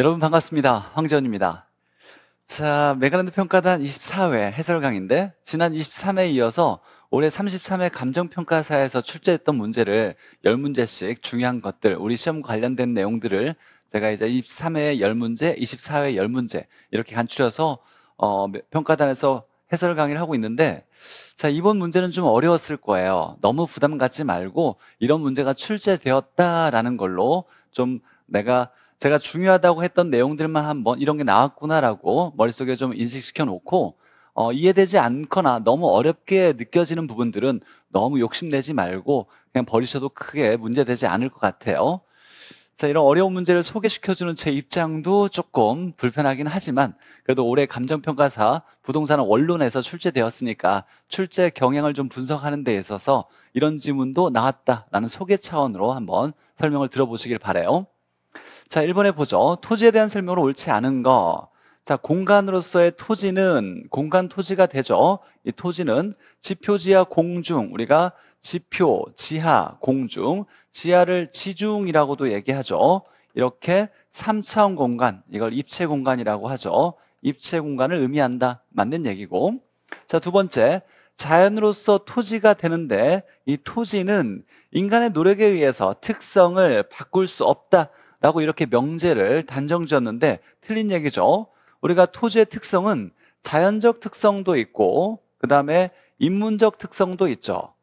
여러분 반갑습니다. 황재원입니다. 자, 메가랜드 평가단 24회 해설 강인데 지난 23회에 이어서 올해 33회 감정평가사에서 출제했던 문제를 10문제씩 중요한 것들, 우리 시험 관련된 내용들을 제가 이제 23회에 10문제, 24회에 10문제 이렇게 간추려서 어, 평가단에서 해설 강의를 하고 있는데 자 이번 문제는 좀 어려웠을 거예요. 너무 부담 갖지 말고 이런 문제가 출제되었다라는 걸로 좀 내가 제가 중요하다고 했던 내용들만 한번 이런 게 나왔구나라고 머릿속에 좀 인식시켜 놓고 어, 이해되지 않거나 너무 어렵게 느껴지는 부분들은 너무 욕심내지 말고 그냥 버리셔도 크게 문제되지 않을 것 같아요. 자, 이런 어려운 문제를 소개시켜주는 제 입장도 조금 불편하긴 하지만 그래도 올해 감정평가사 부동산 원론에서 출제되었으니까 출제 경향을 좀 분석하는 데 있어서 이런 지문도 나왔다라는 소개 차원으로 한번 설명을 들어보시길 바래요. 자, 1번에 보죠. 토지에 대한 설명으로 옳지 않은 거. 자, 공간으로서의 토지는 공간 토지가 되죠. 이 토지는 지표지하 공중 우리가 지표, 지하, 공중, 지하를 지중이라고도 얘기하죠. 이렇게 3차원 공간, 이걸 입체 공간이라고 하죠. 입체 공간을 의미한다. 맞는 얘기고. 자, 두 번째. 자연으로서 토지가 되는데 이 토지는 인간의 노력에 의해서 특성을 바꿀 수 없다. 라고 이렇게 명제를 단정 지었는데 틀린 얘기죠. 우리가 토지의 특성은 자연적 특성도 있고, 그 다음에 인문적 특성도 있죠.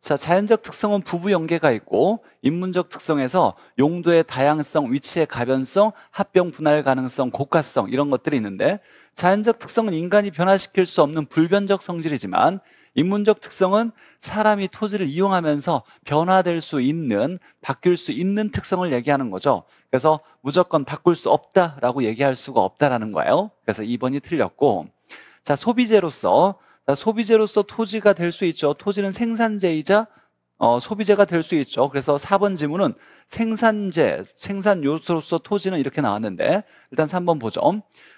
자, 자연적 특성은 부부 연계가 있고, 인문적 특성에서 용도의 다양성, 위치의 가변성, 합병 분할 가능성, 고가성, 이런 것들이 있는데, 자연적 특성은 인간이 변화시킬 수 없는 불변적 성질이지만, 인문적 특성은 사람이 토지를 이용하면서 변화될 수 있는, 바뀔 수 있는 특성을 얘기하는 거죠. 그래서 무조건 바꿀 수 없다라고 얘기할 수가 없다라는 거예요. 그래서 2번이 틀렸고, 자, 소비재로서, 자, 소비재로서 토지가 될 수 있죠. 토지는 생산재이자 어, 소비재가 될 수 있죠. 그래서 4번 지문은 생산재, 생산 요소로서 토지는 이렇게 나왔는데, 일단 3번 보죠.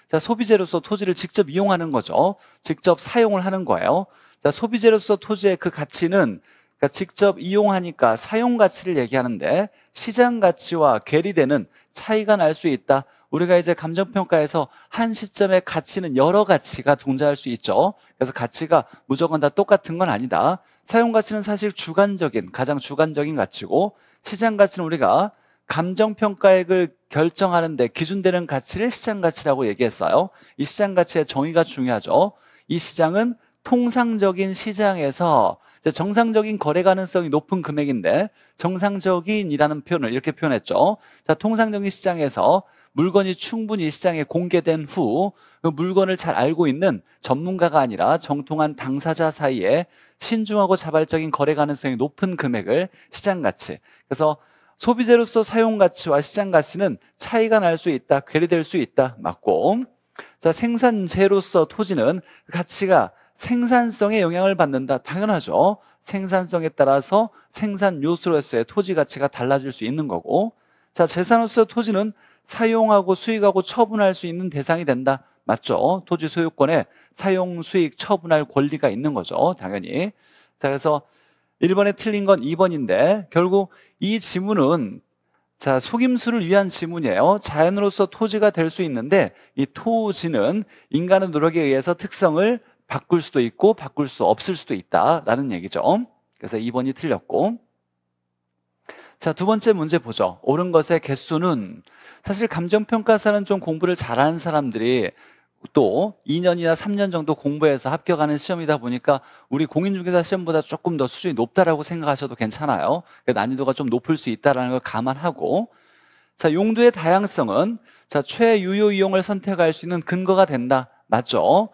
자, 소비재로서 토지를 직접 이용하는 거죠. 직접 사용을 하는 거예요. 자, 소비재로서 토지의 그 가치는 그러니까 직접 이용하니까 사용 가치를 얘기하는데 시장 가치와 괴리되는 차이가 날 수 있다. 우리가 이제 감정평가에서 한 시점의 가치는 여러 가치가 존재할 수 있죠. 그래서 가치가 무조건 다 똑같은 건 아니다. 사용 가치는 사실 주관적인, 가장 주관적인 가치고 시장 가치는 우리가 감정평가액을 결정하는데 기준되는 가치를 시장 가치라고 얘기했어요. 이 시장 가치의 정의가 중요하죠. 이 시장은 통상적인 시장에서 정상적인 거래 가능성이 높은 금액인데 정상적인이라는 표현을 이렇게 표현했죠. 자, 통상적인 시장에서 물건이 충분히 시장에 공개된 후 그 물건을 잘 알고 있는 전문가가 아니라 정통한 당사자 사이에 신중하고 자발적인 거래 가능성이 높은 금액을 시장 가치. 그래서 소비재로서 사용 가치와 시장 가치는 차이가 날 수 있다, 괴리될 수 있다, 맞고. 자, 생산재로서 토지는 그 가치가 생산성에 영향을 받는다. 당연하죠. 생산성에 따라서 생산 요소로서의 토지 가치가 달라질 수 있는 거고 자 재산으로서 토지는 사용하고 수익하고 처분할 수 있는 대상이 된다. 맞죠? 토지 소유권에 사용, 수익, 처분할 권리가 있는 거죠. 당연히. 자, 그래서 1번에 틀린 건 2번인데 결국 이 지문은 자, 속임수를 위한 지문이에요. 자연으로서 토지가 될 수 있는데 이 토지는 인간의 노력에 의해서 특성을 바꿀 수도 있고 바꿀 수 없을 수도 있다라는 얘기죠. 그래서 2번이 틀렸고. 자, 두 번째 문제 보죠. 옳은 것의 개수는 사실 감정평가사는 좀 공부를 잘하는 사람들이 또 2년이나 3년 정도 공부해서 합격하는 시험이다 보니까 우리 공인중개사 시험보다 조금 더 수준이 높다라고 생각하셔도 괜찮아요. 그러니까 난이도가 좀 높을 수 있다라는 걸 감안하고 자, 용도의 다양성은 자, 최유효 이용을 선택할 수 있는 근거가 된다. 맞죠?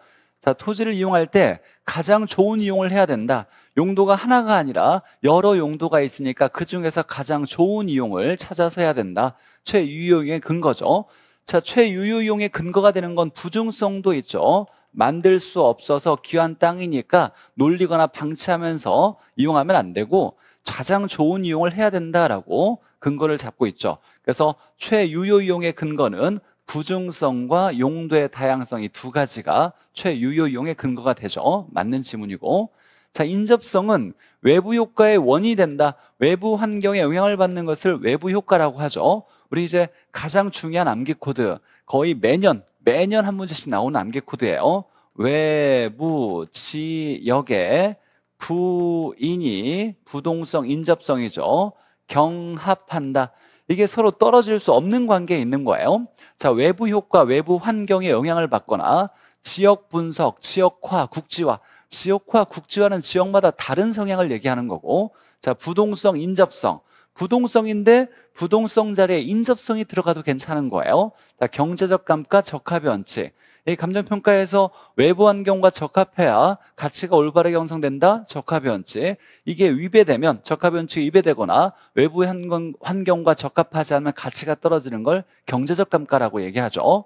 자, 토지를 이용할 때 가장 좋은 이용을 해야 된다. 용도가 하나가 아니라 여러 용도가 있으니까 그 중에서 가장 좋은 이용을 찾아서 해야 된다. 최유효용의 근거죠. 자, 최유효용의 근거가 되는 건 부중성도 있죠. 만들 수 없어서 귀한 땅이니까 놀리거나 방치하면서 이용하면 안 되고 가장 좋은 이용을 해야 된다라고 근거를 잡고 있죠. 그래서 최유효 이용의 근거는 부중성과 용도의 다양성 이두 가지가 최유효용의 근거가 되죠. 맞는 지문이고. 자, 인접성은 외부 효과의 원이 된다. 외부 환경에 영향을 받는 것을 외부 효과라고 하죠. 우리 이제 가장 중요한 암기 코드 거의 매년 매년 한 문제씩 나오는 암기 코드예요. 외부 지역의 부인이 부동성 인접성이죠. 경합한다. 이게 서로 떨어질 수 없는 관계에 있는 거예요. 자, 외부 효과, 외부 환경에 영향을 받거나 지역 분석, 지역화, 국지화. 지역화, 국지화는 지역마다 다른 성향을 얘기하는 거고, 자, 부동성, 인접성. 부동성인데 부동성 자리에 인접성이 들어가도 괜찮은 거예요. 자, 경제적 감가 적합 원칙. 이 감정평가에서 외부 환경과 적합해야 가치가 올바르게 형성된다? 적합의 원칙. 이게 위배되면, 적합의 원칙이 위배되거나 외부 환경, 과 적합하지 않으면 가치가 떨어지는 걸 경제적 감가라고 얘기하죠.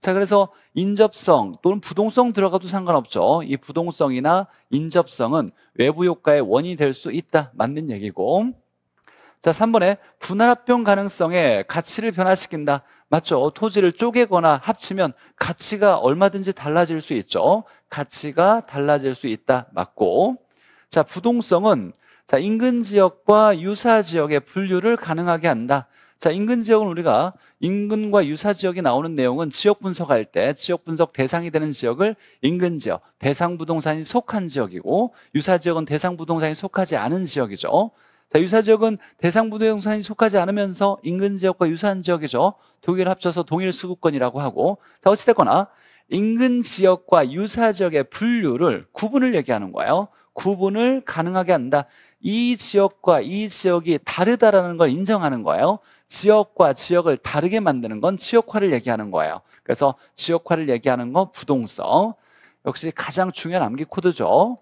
자, 그래서 인접성 또는 부동성 들어가도 상관없죠. 이 부동성이나 인접성은 외부 효과의 원인이 될 수 있다. 맞는 얘기고. 자, 3번에 분할 합병 가능성에 가치를 변화시킨다. 맞죠? 토지를 쪼개거나 합치면 가치가 얼마든지 달라질 수 있죠. 가치가 달라질 수 있다. 맞고. 자, 부동성은 자, 인근 지역과 유사 지역의 분류를 가능하게 한다. 자, 인근 지역은 우리가 인근과 유사 지역이 나오는 내용은 지역 분석할 때 지역 분석 대상이 되는 지역을 인근 지역, 대상 부동산이 속한 지역이고 유사 지역은 대상 부동산이 속하지 않은 지역이죠. 자, 유사 지역은 대상 부동산이 속하지 않으면서 인근 지역과 유사한 지역이죠. 두 개를 합쳐서 동일 수급권이라고 하고 자, 어찌 됐거나 인근 지역과 유사 지역의 분류를 구분을 얘기하는 거예요. 구분을 가능하게 한다. 이 지역과 이 지역이 다르다라는 걸 인정하는 거예요. 지역과 지역을 다르게 만드는 건 지역화를 얘기하는 거예요. 그래서 지역화를 얘기하는 건 부동성. 역시 가장 중요한 암기 코드죠.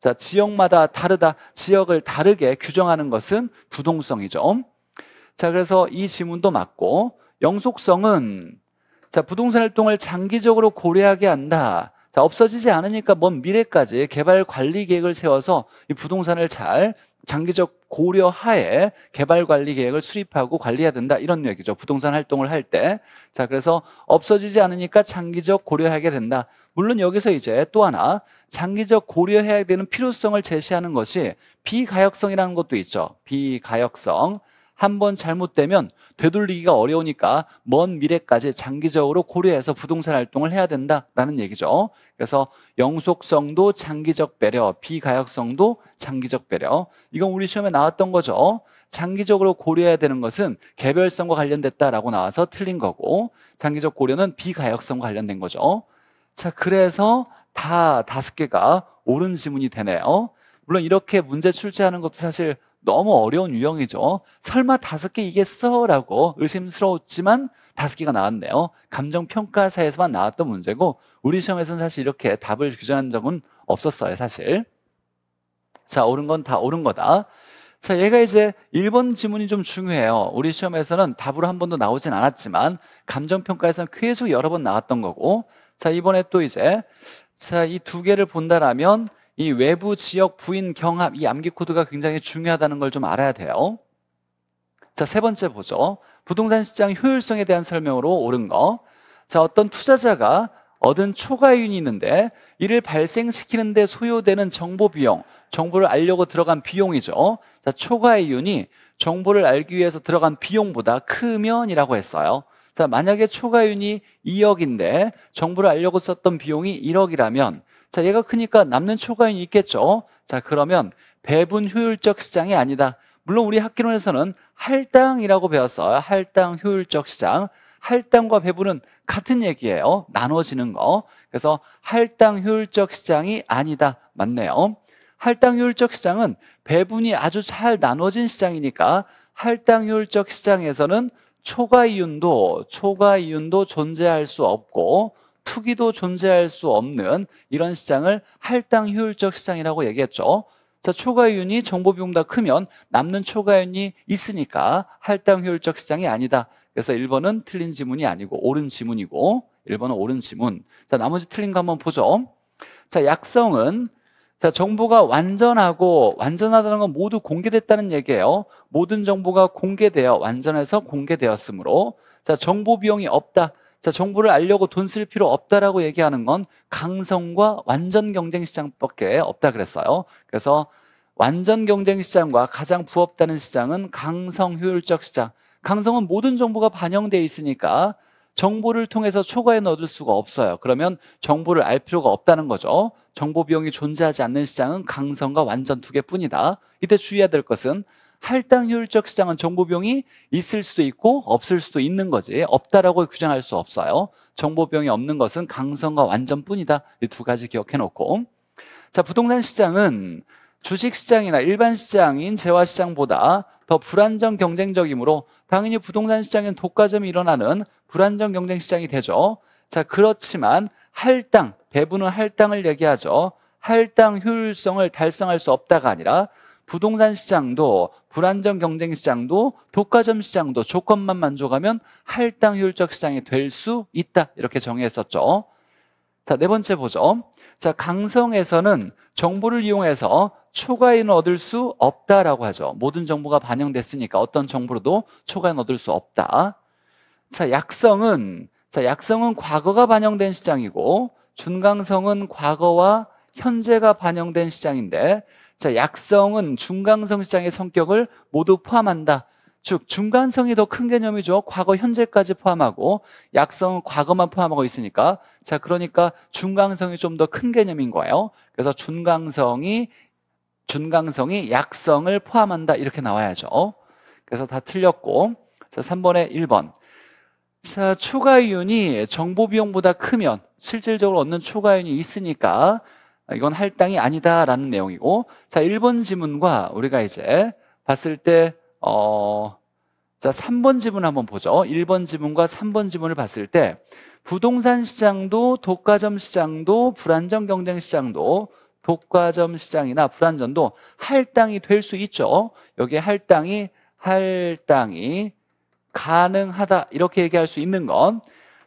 자, 지역마다 다르다, 지역을 다르게 규정하는 것은 부동성이죠. 자, 그래서 이 지문도 맞고, 영속성은 자, 부동산 활동을 장기적으로 고려하게 한다. 자, 없어지지 않으니까 먼 미래까지 개발 관리 계획을 세워서 이 부동산을 잘 장기적 고려 하에 개발 관리 계획을 수립하고 관리해야 된다 이런 얘기죠. 부동산 활동을 할 때. 자, 그래서 없어지지 않으니까 장기적 고려하게 된다. 물론 여기서 이제 또 하나 장기적 고려해야 되는 필요성을 제시하는 것이 비가역성이라는 것도 있죠. 비가역성. 한번 잘못되면 되돌리기가 어려우니까 먼 미래까지 장기적으로 고려해서 부동산 활동을 해야 된다라는 얘기죠. 그래서 영속성도 장기적 배려, 비가역성도 장기적 배려. 이건 우리 시험에 나왔던 거죠. 장기적으로 고려해야 되는 것은 개별성과 관련됐다라고 나와서 틀린 거고 장기적 고려는 비가역성과 관련된 거죠. 자, 그래서 다 다섯 개가 옳은 지문이 되네요. 물론 이렇게 문제 출제하는 것도 사실 너무 어려운 유형이죠. 설마 다섯 개 이겠어? 라고 의심스러웠지만 다섯 개가 나왔네요. 감정평가사에서만 나왔던 문제고 우리 시험에서는 사실 이렇게 답을 규정한 적은 없었어요, 사실. 자, 옳은 건 다 옳은 거다. 자, 얘가 이제 1번 지문이 좀 중요해요. 우리 시험에서는 답으로 한 번도 나오진 않았지만 감정평가에서는 계속 여러 번 나왔던 거고 자, 이번에 또 이제 자, 이 두 개를 본다라면 이 외부 지역 부인 경합 이 암기 코드가 굉장히 중요하다는 걸 좀 알아야 돼요. 자, 세 번째 보죠. 부동산 시장 효율성에 대한 설명으로 옳은 거. 자, 어떤 투자자가 얻은 초과이윤이 있는데 이를 발생시키는데 소요되는 정보 비용, 정보를 알려고 들어간 비용이죠. 자, 초과이윤이 정보를 알기 위해서 들어간 비용보다 크면이라고 했어요. 자, 만약에 초과이윤이 2억인데 정보를 알려고 썼던 비용이 1억이라면 자, 얘가 크니까 남는 초과인이 있겠죠. 자, 그러면 배분 효율적 시장이 아니다. 물론 우리 학기론에서는 할당이라고 배웠어요. 할당 효율적 시장. 할당과 배분은 같은 얘기예요. 나눠지는 거. 그래서 할당 효율적 시장이 아니다. 맞네요. 할당 효율적 시장은 배분이 아주 잘 나눠진 시장이니까 할당 효율적 시장에서는 초과 이윤도 초과 이윤도 존재할 수 없고 투기도 존재할 수 없는 이런 시장을 할당 효율적 시장이라고 얘기했죠. 자, 초과윤이 정보비용보다 크면 남는 초과윤이 있으니까 할당 효율적 시장이 아니다. 그래서 1번은 틀린 지문이 아니고 옳은 지문이고 1번은 옳은 지문. 자, 나머지 틀린 거 한번 보죠. 자, 약성은 자, 정보가 완전하고 완전하다는 건 모두 공개됐다는 얘기예요. 모든 정보가 공개되어 완전해서 공개되었으므로 자, 정보 비용이 없다. 자, 정보를 알려고 돈 쓸 필요 없다라고 얘기하는 건 강성과 완전 경쟁 시장밖에 없다 그랬어요. 그래서 완전 경쟁 시장과 가장 부업다는 시장은 강성 효율적 시장. 강성은 모든 정보가 반영돼 있으니까 정보를 통해서 초과해 넣을 수가 없어요. 그러면 정보를 알 필요가 없다는 거죠. 정보 비용이 존재하지 않는 시장은 강성과 완전 두 개뿐이다. 이때 주의해야 될 것은 할당 효율적 시장은 정보 병이 있을 수도 있고 없을 수도 있는 거지 없다라고 규정할 수 없어요 정보 병이 없는 것은 강성과 완전뿐이다 이 두 가지 기억해 놓고 자 부동산 시장은 주식 시장이나 일반 시장인 재화 시장보다 더 불안정 경쟁적이므로 당연히 부동산 시장엔 독과점이 일어나는 불안정 경쟁 시장이 되죠 자 그렇지만 할당 배분은 할당을 얘기하죠 할당 효율성을 달성할 수 없다가 아니라 부동산 시장도 불안정 경쟁 시장도 독과점 시장도 조건만 만족하면 할당 효율적 시장이 될 수 있다 이렇게 정의했었죠. 자, 네 번째 보죠. 자, 강성에서는 정보를 이용해서 초과인 얻을 수 없다라고 하죠. 모든 정보가 반영됐으니까 어떤 정보로도 초과인 얻을 수 없다. 자, 약성은 자, 약성은 과거가 반영된 시장이고 준강성은 과거와 현재가 반영된 시장인데 자, 약성은 중간성 시장의 성격을 모두 포함한다. 즉 중간성이 더 큰 개념이죠. 과거, 현재까지 포함하고 약성은 과거만 포함하고 있으니까 자 그러니까 중간성이 좀 더 큰 개념인 거예요. 그래서 중간성이 준강성이 약성을 포함한다 이렇게 나와야죠. 그래서 다 틀렸고 자 3번에 1번 자 초과이윤이 정보 비용보다 크면 실질적으로 얻는 초과이윤이 있으니까 아, 이건 할당이 아니다라는 내용이고 자 1번 지문과 우리가 이제 봤을 때 어, 자 3번 지문 한번 보죠 1번 지문과 3번 지문을 봤을 때 부동산 시장도 독과점 시장도 불안정 경쟁 시장도 독과점 시장이나 불안전도 할당이 될 수 있죠 여기에 할당이 할당이 가능하다 이렇게 얘기할 수 있는 건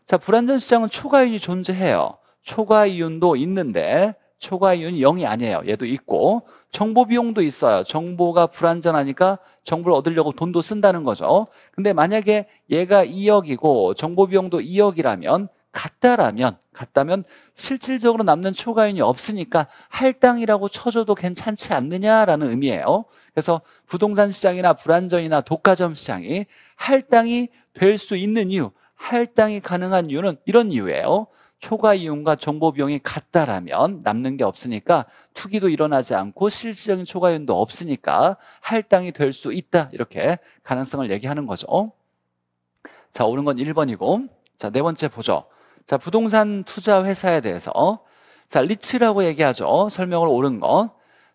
자 불안전 시장은 초과 이윤이 존재해요 초과 이윤도 있는데 초과이윤 0이 아니에요. 얘도 있고 정보 비용도 있어요. 정보가 불안전하니까 정보를 얻으려고 돈도 쓴다는 거죠. 근데 만약에 얘가 2억이고 정보 비용도 2억이라면 같다라면 같다면 실질적으로 남는 초과이윤이 없으니까 할당이라고 쳐줘도 괜찮지 않느냐라는 의미예요. 그래서 부동산 시장이나 불안전이나 독과점 시장이 할당이 될 수 있는 이유, 할당이 가능한 이유는 이런 이유예요. 초과 이윤과 정보 비용이 같다라면 남는 게 없으니까 투기도 일어나지 않고 실질적인 초과 이윤도 없으니까 할당이 될 수 있다 이렇게 가능성을 얘기하는 거죠. 자, 오른 건 1번이고 자, 네 번째 보죠. 자, 부동산 투자 회사에 대해서 자, 리츠라고 얘기하죠. 설명을 오른 건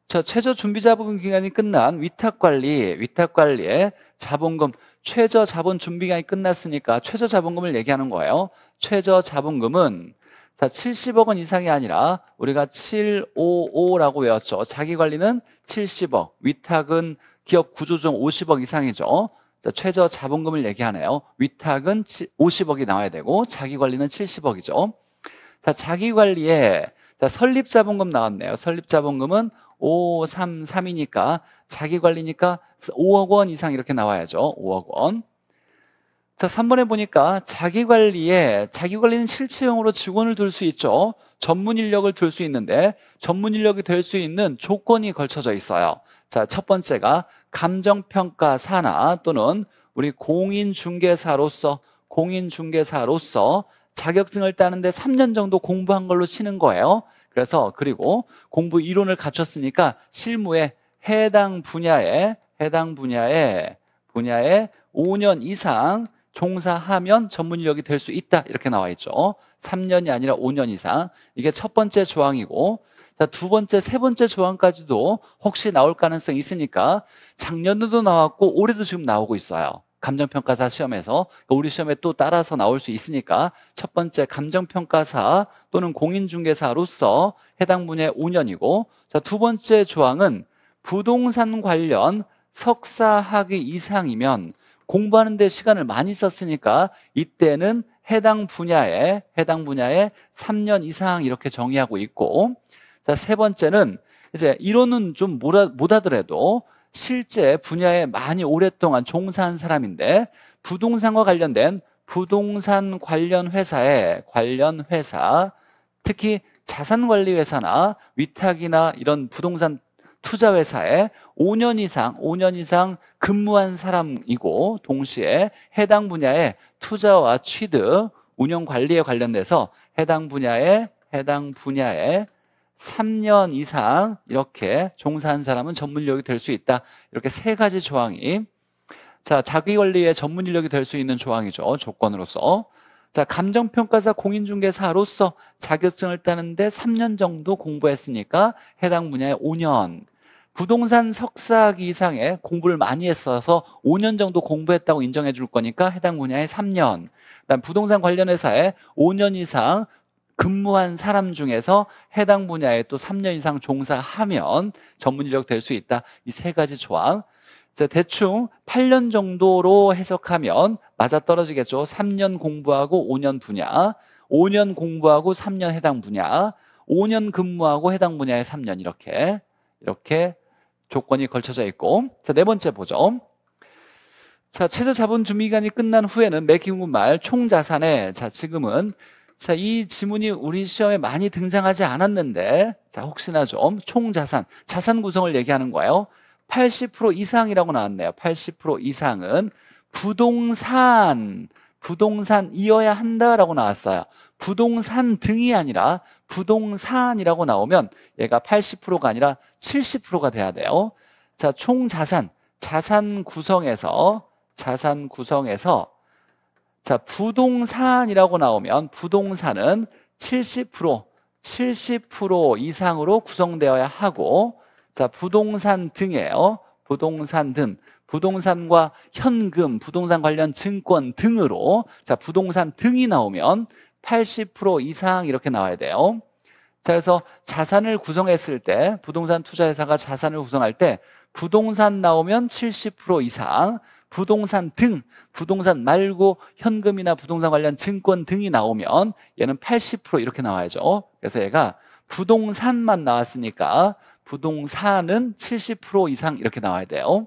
자, 최저 준비 자본 기간이 끝난 위탁 관리, 위탁 관리의 자본금 최저 자본 준비기간이 끝났으니까 최저 자본금을 얘기하는 거예요. 최저 자본금은 자, 70억 원 이상이 아니라 우리가 755라고 외웠죠. 자기 관리는 70억, 위탁은 기업 구조중 50억 이상이죠. 자, 최저 자본금을 얘기하네요. 위탁은 50억이 나와야 되고 자기 관리는 70억이죠. 자, 자기 관리에 자, 설립 자본금 나왔네요. 설립 자본금은 5, 3, 3이니까 자기 관리니까 5억 원 이상 이렇게 나와야죠. 5억 원. 자, 3번에 보니까 자기 관리에 자기 관리는 실체형으로 직원을 둘 수 있죠. 전문 인력을 둘 수 있는데 전문 인력이 될 수 있는 조건이 걸쳐져 있어요. 자, 첫 번째가 감정평가사나 또는 우리 공인중개사로서 공인중개사로서 자격증을 따는데 3년 정도 공부한 걸로 치는 거예요. 그래서 그리고 공부 이론을 갖췄으니까 실무에 해당 분야에 해당 분야에 분야에 5년 이상 종사하면 전문 인력이 될 수 있다 이렇게 나와 있죠. 3년이 아니라 5년 이상 이게 첫 번째 조항이고 자, 두 번째, 세 번째 조항까지도 혹시 나올 가능성이 있으니까 작년에도 나왔고 올해도 지금 나오고 있어요. 감정평가사 시험에서 그러니까 우리 시험에 또 따라서 나올 수 있으니까 첫 번째 감정평가사 또는 공인중개사로서 해당 분야의 5년이고 자, 두 번째 조항은 부동산 관련 석사학위 이상이면 공부하는 데 시간을 많이 썼으니까 이때는 해당 분야에 해당 분야에 3년 이상 이렇게 정의하고 있고 자, 세 번째는 이제 이론은 좀못 하더라도 실제 분야에 많이 오랫동안 종사한 사람인데 부동산과 관련된 부동산 관련 회사에 관련 회사 특히 자산관리 회사나 위탁이나 이런 부동산 투자 회사에 5년 이상 5년 이상 근무한 사람이고 동시에 해당 분야의 투자와 취득 운영 관리에 관련돼서 해당 분야에 해당 분야에 3년 이상 이렇게 종사한 사람은 전문 인력이 될 수 있다. 이렇게 세 가지 조항이 자 자기 관리의 전문 인력이 될 수 있는 조항이죠. 조건으로서 자 감정평가사 공인중개사로서 자격증을 따는데 3년 정도 공부했으니까 해당 분야에 5년 부동산 석사학 이상의 공부를 많이 했어서 5년 정도 공부했다고 인정해 줄 거니까 해당 분야에 3년 그다음 부동산 관련 회사에 5년 이상 근무한 사람 중에서 해당 분야에 또 3년 이상 종사하면 전문 인력 될 수 있다. 이 세 가지 조항. 자, 대충 8년 정도로 해석하면 맞아떨어지겠죠. 3년 공부하고 5년 분야, 5년 공부하고 3년 해당 분야, 5년 근무하고 해당 분야에 3년 이렇게 이렇게 조건이 걸쳐져 있고 자, 네 번째 보죠. 자, 최저 자본 준비 기간이 끝난 후에는 매 기금말 총자산에자 지금은 자, 이 지문이 우리 시험에 많이 등장하지 않았는데, 자, 혹시나 좀 총자산, 자산 구성을 얘기하는 거예요. 80% 이상이라고 나왔네요. 80% 이상은 부동산, 부동산이어야 한다라고 나왔어요. 부동산 등이 아니라 부동산이라고 나오면 얘가 80%가 아니라 70%가 돼야 돼요. 자, 총 자산, 자산 구성에서, 자산 구성에서 자, 부동산이라고 나오면 부동산은 70% 70% 이상으로 구성되어야 하고 자, 부동산 등에요 부동산 등 부동산과 현금, 부동산 관련 증권 등으로 자, 부동산 등이 나오면 80% 이상 이렇게 나와야 돼요. 자, 그래서 자산을 구성했을 때 부동산 투자회사가 자산을 구성할 때 부동산 나오면 70% 이상, 부동산 등, 부동산 말고 현금이나 부동산 관련 증권 등이 나오면 얘는 80% 이렇게 나와야죠. 그래서 얘가 부동산만 나왔으니까 부동산은 70% 이상 이렇게 나와야 돼요.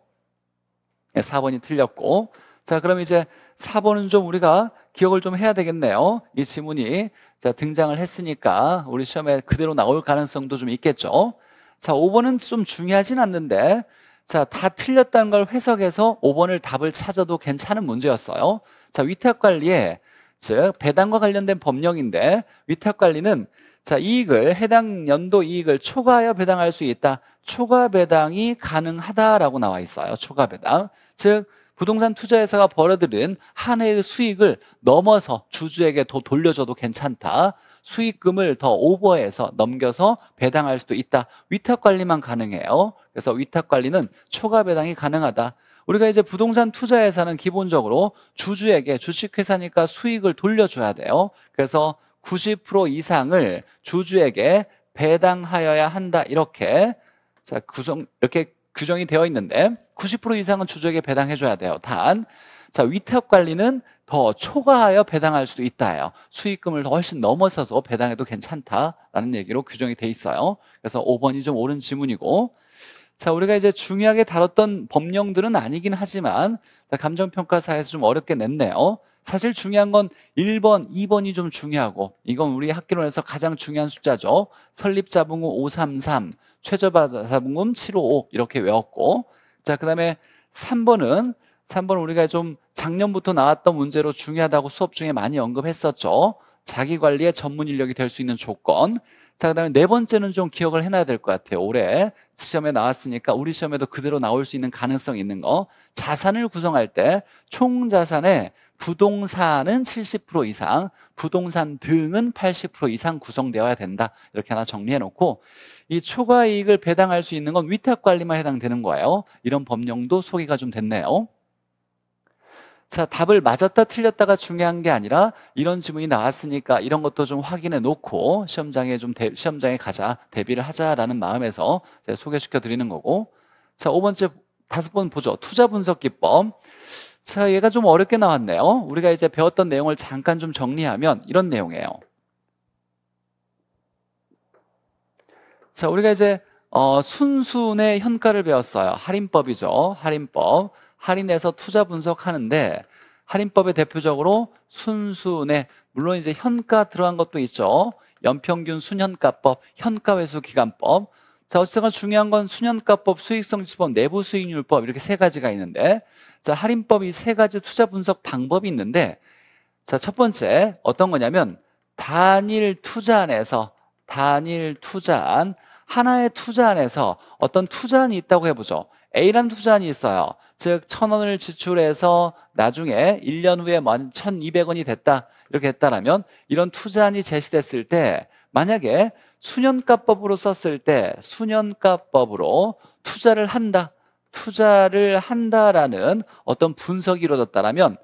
4번이 틀렸고. 자, 그럼 이제 4번은 좀 우리가 기억을 좀 해야 되겠네요. 이 지문이 자, 등장을 했으니까 우리 시험에 그대로 나올 가능성도 좀 있겠죠. 자, 5번은 좀 중요하진 않는데 자, 다 틀렸다는 걸 해석해서 5번을 답을 찾아도 괜찮은 문제였어요. 자, 위탁관리에, 즉, 배당과 관련된 법령인데, 위탁관리는 자, 이익을, 해당 연도 이익을 초과하여 배당할 수 있다. 초과 배당이 가능하다라고 나와 있어요. 초과 배당. 즉, 부동산 투자회사가 벌어들인 한 해의 수익을 넘어서 주주에게 더 돌려줘도 괜찮다. 수익금을 더 오버해서 넘겨서 배당할 수도 있다. 위탁 관리만 가능해요. 그래서 위탁 관리는 초과 배당이 가능하다. 우리가 이제 부동산 투자회사는 기본적으로 주주에게 주식회사니까 수익을 돌려줘야 돼요. 그래서 90% 이상을 주주에게 배당하여야 한다. 이렇게 자 구성 이렇게 규정이 되어 있는데 90% 이상은 주주에게 배당해줘야 돼요. 단 자, 위탁 관리는 더 초과하여 배당할 수도 있다요. 수익금을 훨씬 넘어서서 배당해도 괜찮다라는 얘기로 규정이 돼 있어요. 그래서 5번이 좀 옳은 지문이고 자, 우리가 이제 중요하게 다뤘던 법령들은 아니긴 하지만 자, 감정평가사에서 좀 어렵게 냈네요. 사실 중요한 건 1번, 2번이 좀 중요하고 이건 우리 학기론에서 가장 중요한 숫자죠. 설립자본금 533, 최저자본금 755 이렇게 외웠고 자, 그다음에 3번은 3번 우리가 좀 작년부터 나왔던 문제로 중요하다고 수업 중에 많이 언급했었죠. 자기관리의 전문 인력이 될 수 있는 조건. 자, 그 다음에 네 번째는 좀 기억을 해놔야 될 것 같아요. 올해 시험에 나왔으니까 우리 시험에도 그대로 나올 수 있는 가능성이 있는 거. 자산을 구성할 때 총자산에 부동산은 70% 이상, 부동산 등은 80% 이상 구성되어야 된다. 이렇게 하나 정리해 놓고, 이 초과 이익을 배당할 수 있는 건 위탁 관리만 해당되는 거예요. 이런 법령도 소개가 좀 됐네요. 자, 답을 맞았다 틀렸다가 중요한 게 아니라 이런 질문이 나왔으니까 이런 것도 좀 확인해 놓고 시험장에 좀 대, 시험장에 가자, 대비를 하자라는 마음에서 소개시켜 드리는 거고. 자, 5번째 다섯 번 보죠. 투자 분석 기법. 자, 얘가 좀 어렵게 나왔네요. 우리가 이제 배웠던 내용을 잠깐 좀 정리하면 이런 내용이에요. 자, 우리가 이제 어, 순순의 현가를 배웠어요. 할인법이죠. 할인법. 할인해서 투자 분석하는데 할인법의 대표적으로 순순에 수 물론 이제 현가 들어간 것도 있죠. 연평균 순현가법, 현가회수 기간법. 자, 어쨌든 중요한 건 순현가법, 수익성지법, 내부 수익률법 이렇게 세 가지가 있는데 자, 할인법 이세 가지 투자 분석 방법이 있는데 자, 첫 번째 어떤 거냐면 단일 투자안에서 단일 투자안 하나의 투자안에서 어떤 투자안이 있다고 해보죠. A라는 투자안이 있어요. 즉, 천 원을 지출해서 나중에 1년 후에 1,200원이 됐다. 이렇게 했다라면 이런 투자안이 제시됐을 때 만약에 수년가법으로 썼을 때 수년가법으로 투자를 한다. 투자를 한다라는 어떤 분석이 이루어졌다라면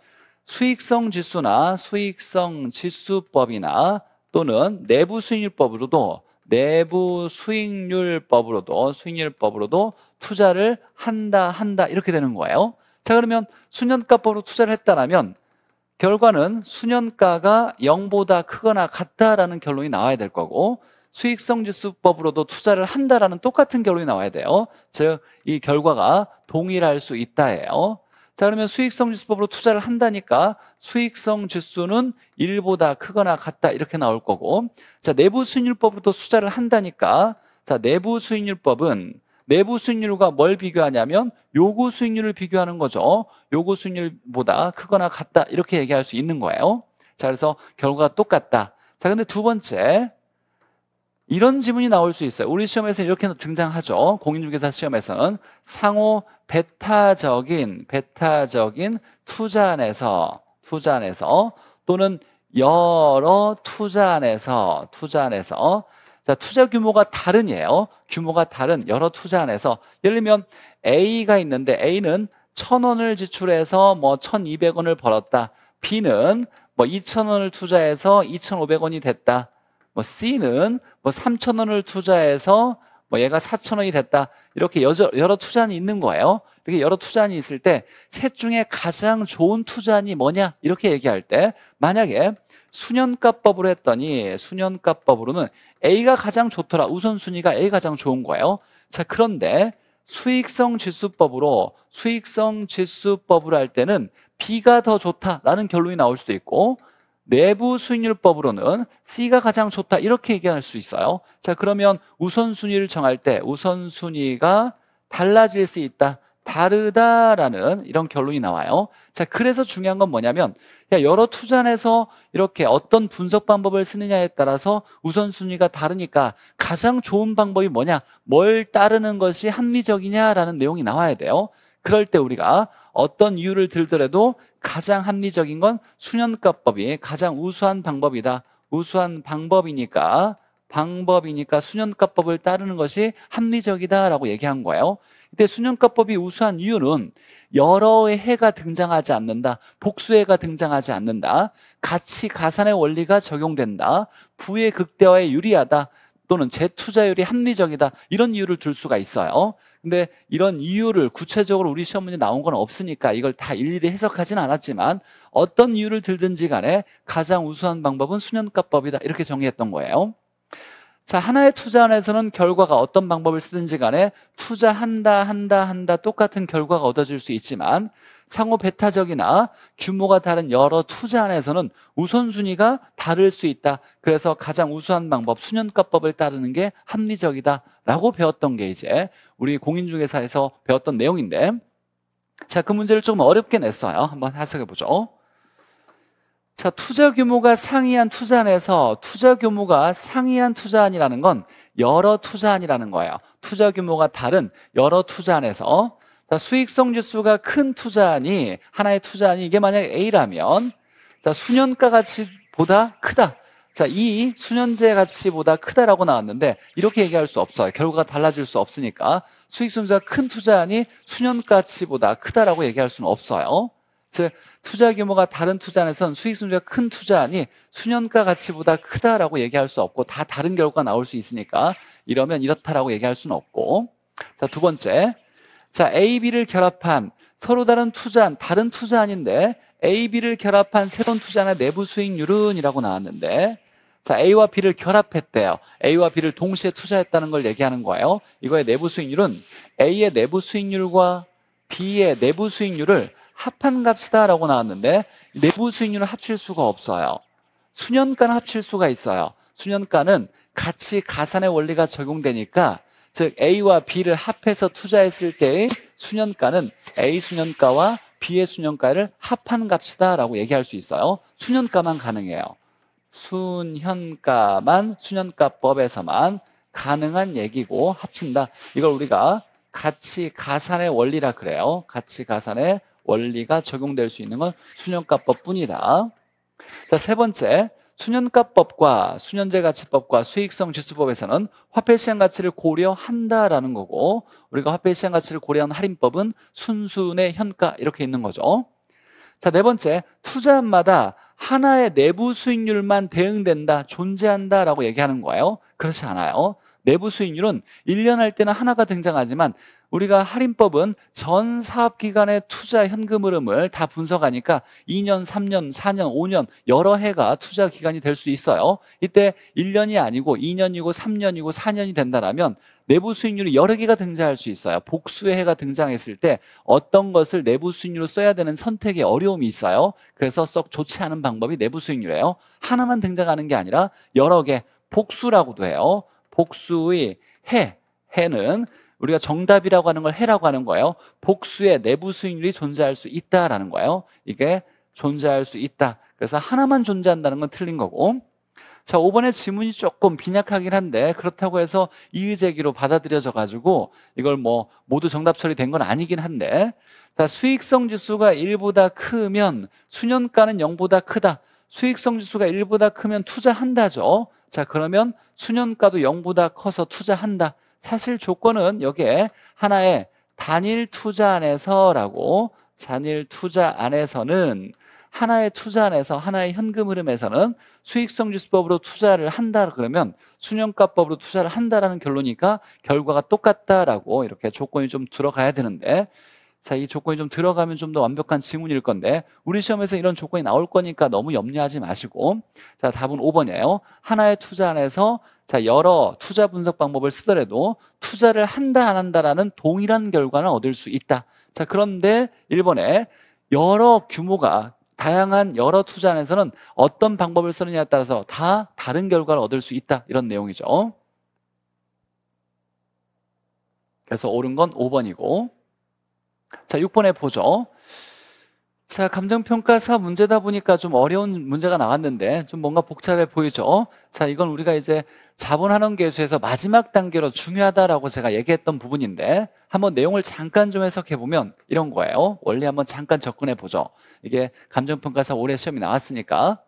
수익성 지수나 수익성 지수법이나 또는 내부 수익률법으로도 내부 수익률법으로도 수익률법으로도 투자를 한다 한다 이렇게 되는 거예요. 자 그러면 수년가법으로 투자를 했다라면 결과는 수년가가 0보다 크거나 같다라는 결론이 나와야 될 거고 수익성 지수법으로도 투자를 한다라는 똑같은 결론이 나와야 돼요. 즉 이 결과가 동일할 수 있다예요. 자 그러면 수익성 지수법으로 투자를 한다니까 수익성 지수는 1보다 크거나 같다 이렇게 나올 거고 자 내부 수익률법으로도 투자를 한다니까 자 내부 수익률법은 내부 수익률과 뭘 비교하냐면 요구 수익률을 비교하는 거죠. 요구 수익률보다 크거나 같다 이렇게 얘기할 수 있는 거예요. 자, 그래서 결과가 똑같다. 자, 근데 두 번째 이런 지문이 나올 수 있어요. 우리 시험에서 이렇게 등장하죠. 공인중개사 시험에서는 상호 배타적인배타적인 투자안에서 투자안에서 또는 여러 투자안에서 투자안에서 자, 투자 규모가 다른이에요. 규모가 다른 여러 투자 안에서 예를 들면 A가 있는데 A는 1 0 0 0원을 지출해서 뭐2 0 0 원을 벌었다. B는 뭐0 0 원을 투자해서 2 5 0 0 원이 됐다. 뭐 C는 뭐0 0 원을 투자해서 뭐 얘가 4 0 0 0 원이 됐다. 이렇게 여저, 여러 투자안이 있는 거예요. 이렇게 여러 투자안이 있을 때 셋 중에 가장 좋은 투자안이 뭐냐? 이렇게 얘기할 때 만약에 수년값법으로 했더니 수년값법으로는 A가 가장 좋더라. 우선순위가 A가 가장 좋은 거예요. 자, 그런데 수익성 지수법으로 수익성 지수법으로 할 때는 B가 더 좋다라는 결론이 나올 수도 있고 내부 수익률법으로는 C가 가장 좋다 이렇게 얘기할 수 있어요. 자, 그러면 우선순위를 정할 때 우선순위가 달라질 수 있다. 다르다라는 이런 결론이 나와요. 자, 그래서 중요한 건 뭐냐면 야, 여러 투자에서 이렇게 어떤 분석 방법을 쓰느냐에 따라서 우선순위가 다르니까 가장 좋은 방법이 뭐냐? 뭘 따르는 것이 합리적이냐라는 내용이 나와야 돼요. 그럴 때 우리가 어떤 이유를 들더라도 가장 합리적인 건 수년가법이 가장 우수한 방법이다. 우수한 방법이니까 방법이니까 수년가법을 따르는 것이 합리적이다라고 얘기한 거예요. 이때 수년가법이 우수한 이유는 여러의 해가 등장하지 않는다. 복수해가 등장하지 않는다. 가치 가산의 원리가 적용된다. 부의 극대화에 유리하다. 또는 재투자율이 합리적이다. 이런 이유를 들 수가 있어요. 근데 이런 이유를 구체적으로 우리 시험 문제 나온 건 없으니까 이걸 다 일일이 해석하진 않았지만 어떤 이유를 들든지 간에 가장 우수한 방법은 수년가법이다. 이렇게 정리했던 거예요. 자, 하나의 투자 안에서는 결과가 어떤 방법을 쓰든지 간에 투자한다, 한다, 한다 똑같은 결과가 얻어질 수 있지만 상호 배타적이나 규모가 다른 여러 투자 안에서는 우선순위가 다를 수 있다. 그래서 가장 우수한 방법, 수년가법을 따르는 게 합리적이다. 라고 배웠던 게 이제 우리 공인중개사에서 배웠던 내용인데 자, 그 문제를 좀 어렵게 냈어요. 한번 해석해 보죠. 자, 투자 규모가 상이한 투자안에서 투자 규모가 상이한 투자안이라는 건 여러 투자안이라는 거예요. 투자 규모가 다른 여러 투자안에서 자, 수익성 지수가 큰 투자안이 하나의 투자안이 이게 만약에 A라면 자, 수년가 가치보다 크다. 자, 이 수년제 가치보다 크다라고 나왔는데 이렇게 얘기할 수 없어요. 결과가 달라질 수 없으니까 수익성지수가 큰 투자안이 수년 가치보다 크다라고 얘기할 수는 없어요. 즉 투자 규모가 다른 투자에선 수익 순자가 큰 투자니 수년가 가치보다 크다라고 얘기할 수 없고 다 다른 결과가 나올 수 있으니까 이러면 이렇다라고 얘기할 수는 없고 자두 번째 자 A, B를 결합한 서로 다른 투자 다른 투자아닌데 A, B를 결합한 새로운 투자나 내부 수익률은 이라고 나왔는데 자, A와 B를 결합했대요. A와 B를 동시에 투자했다는 걸 얘기하는 거예요. 이거의 내부 수익률은 A의 내부 수익률과 B의 내부 수익률을 합한 값이다라고 나왔는데 내부 수익률을 합칠 수가 없어요. 수년간 합칠 수가 있어요. 수년간은 같이 가산의 원리가 적용되니까 즉 A와 B를 합해서 투자했을 때의 수년가는 A 수년가와 B의 수년가를 합한 값이다라고 얘기할 수 있어요. 수년가만 가능해요. 순현가만 수년가법에서만 가능한 얘기고 합친다. 이걸 우리가 가치 가산의 원리라 그래요. 가치 가산의 원리가 적용될 수 있는 건 수년가법뿐이다. 자, 세 번째, 수년가법과 수년제 가치법과 수익성 지수법에서는 화폐시장 가치를 고려한다라는 거고 우리가 화폐시장 가치를 고려한 할인법은 순순의 현가 이렇게 있는 거죠. 자, 네 번째, 투자마다 하나의 내부 수익률만 대응된다, 존재한다라고 얘기하는 거예요. 그렇지 않아요. 내부 수익률은 1년 할 때는 하나가 등장하지만 우리가 할인법은 전 사업 기간의 투자 현금 흐름을 다 분석하니까 2년, 3년, 4년, 5년 여러 해가 투자 기간이 될 수 있어요. 이때 1년이 아니고 2년이고 3년이고 4년이 된다면 내부 수익률이 여러 개가 등장할 수 있어요. 복수의 해가 등장했을 때 어떤 것을 내부 수익률로 써야 되는 선택에 어려움이 있어요. 그래서 썩 좋지 않은 방법이 내부 수익률이에요. 하나만 등장하는 게 아니라 여러 개 복수라고도 해요. 복수의 해, 해는 우리가 정답이라고 하는 걸 해라고 하는 거예요. 복수의 내부 수익률이 존재할 수 있다라는 거예요. 이게 존재할 수 있다. 그래서 하나만 존재한다는 건 틀린 거고. 자, 5번의 지문이 조금 빈약하긴 한데 그렇다고 해서 이의제기로 받아들여져 가지고 이걸 뭐 모두 정답 처리된 건 아니긴 한데 자, 수익성 지수가 1보다 크면 수년가는 0보다 크다. 수익성 지수가 1보다 크면 투자한다죠. 자, 그러면 수년가도 0보다 커서 투자한다. 사실 조건은 여기에 하나의 단일 투자 안에서라고 단일 투자 안에서는 하나의 투자 안에서 하나의 현금 흐름에서는 수익성 지수법으로 투자를 한다 그러면 수년가법으로 투자를 한다라는 결론이니까 결과가 똑같다라고 이렇게 조건이 좀 들어가야 되는데 자, 이 조건이 좀 들어가면 좀 더 완벽한 지문일 건데 우리 시험에서 이런 조건이 나올 거니까 너무 염려하지 마시고 자, 답은 5번이에요. 하나의 투자 안에서 자, 여러 투자 분석 방법을 쓰더라도 투자를 한다 안 한다라는 동일한 결과는 얻을 수 있다. 자, 그런데 1번에 여러 규모가 다양한 여러 투자 안에서는 어떤 방법을 쓰느냐에 따라서 다 다른 결과를 얻을 수 있다. 이런 내용이죠. 그래서 옳은 건 5번이고 자, 6번에 보죠. 자, 감정평가사 문제다 보니까 좀 어려운 문제가 나왔는데 좀 뭔가 복잡해 보이죠? 자, 이건 우리가 이제 자본환원 계수에서 마지막 단계로 중요하다라고 제가 얘기했던 부분인데 한번 내용을 잠깐 좀 해석해 보면 이런 거예요. 원래 한번 잠깐 접근해 보죠. 이게 감정평가사 올해 시험이 나왔으니까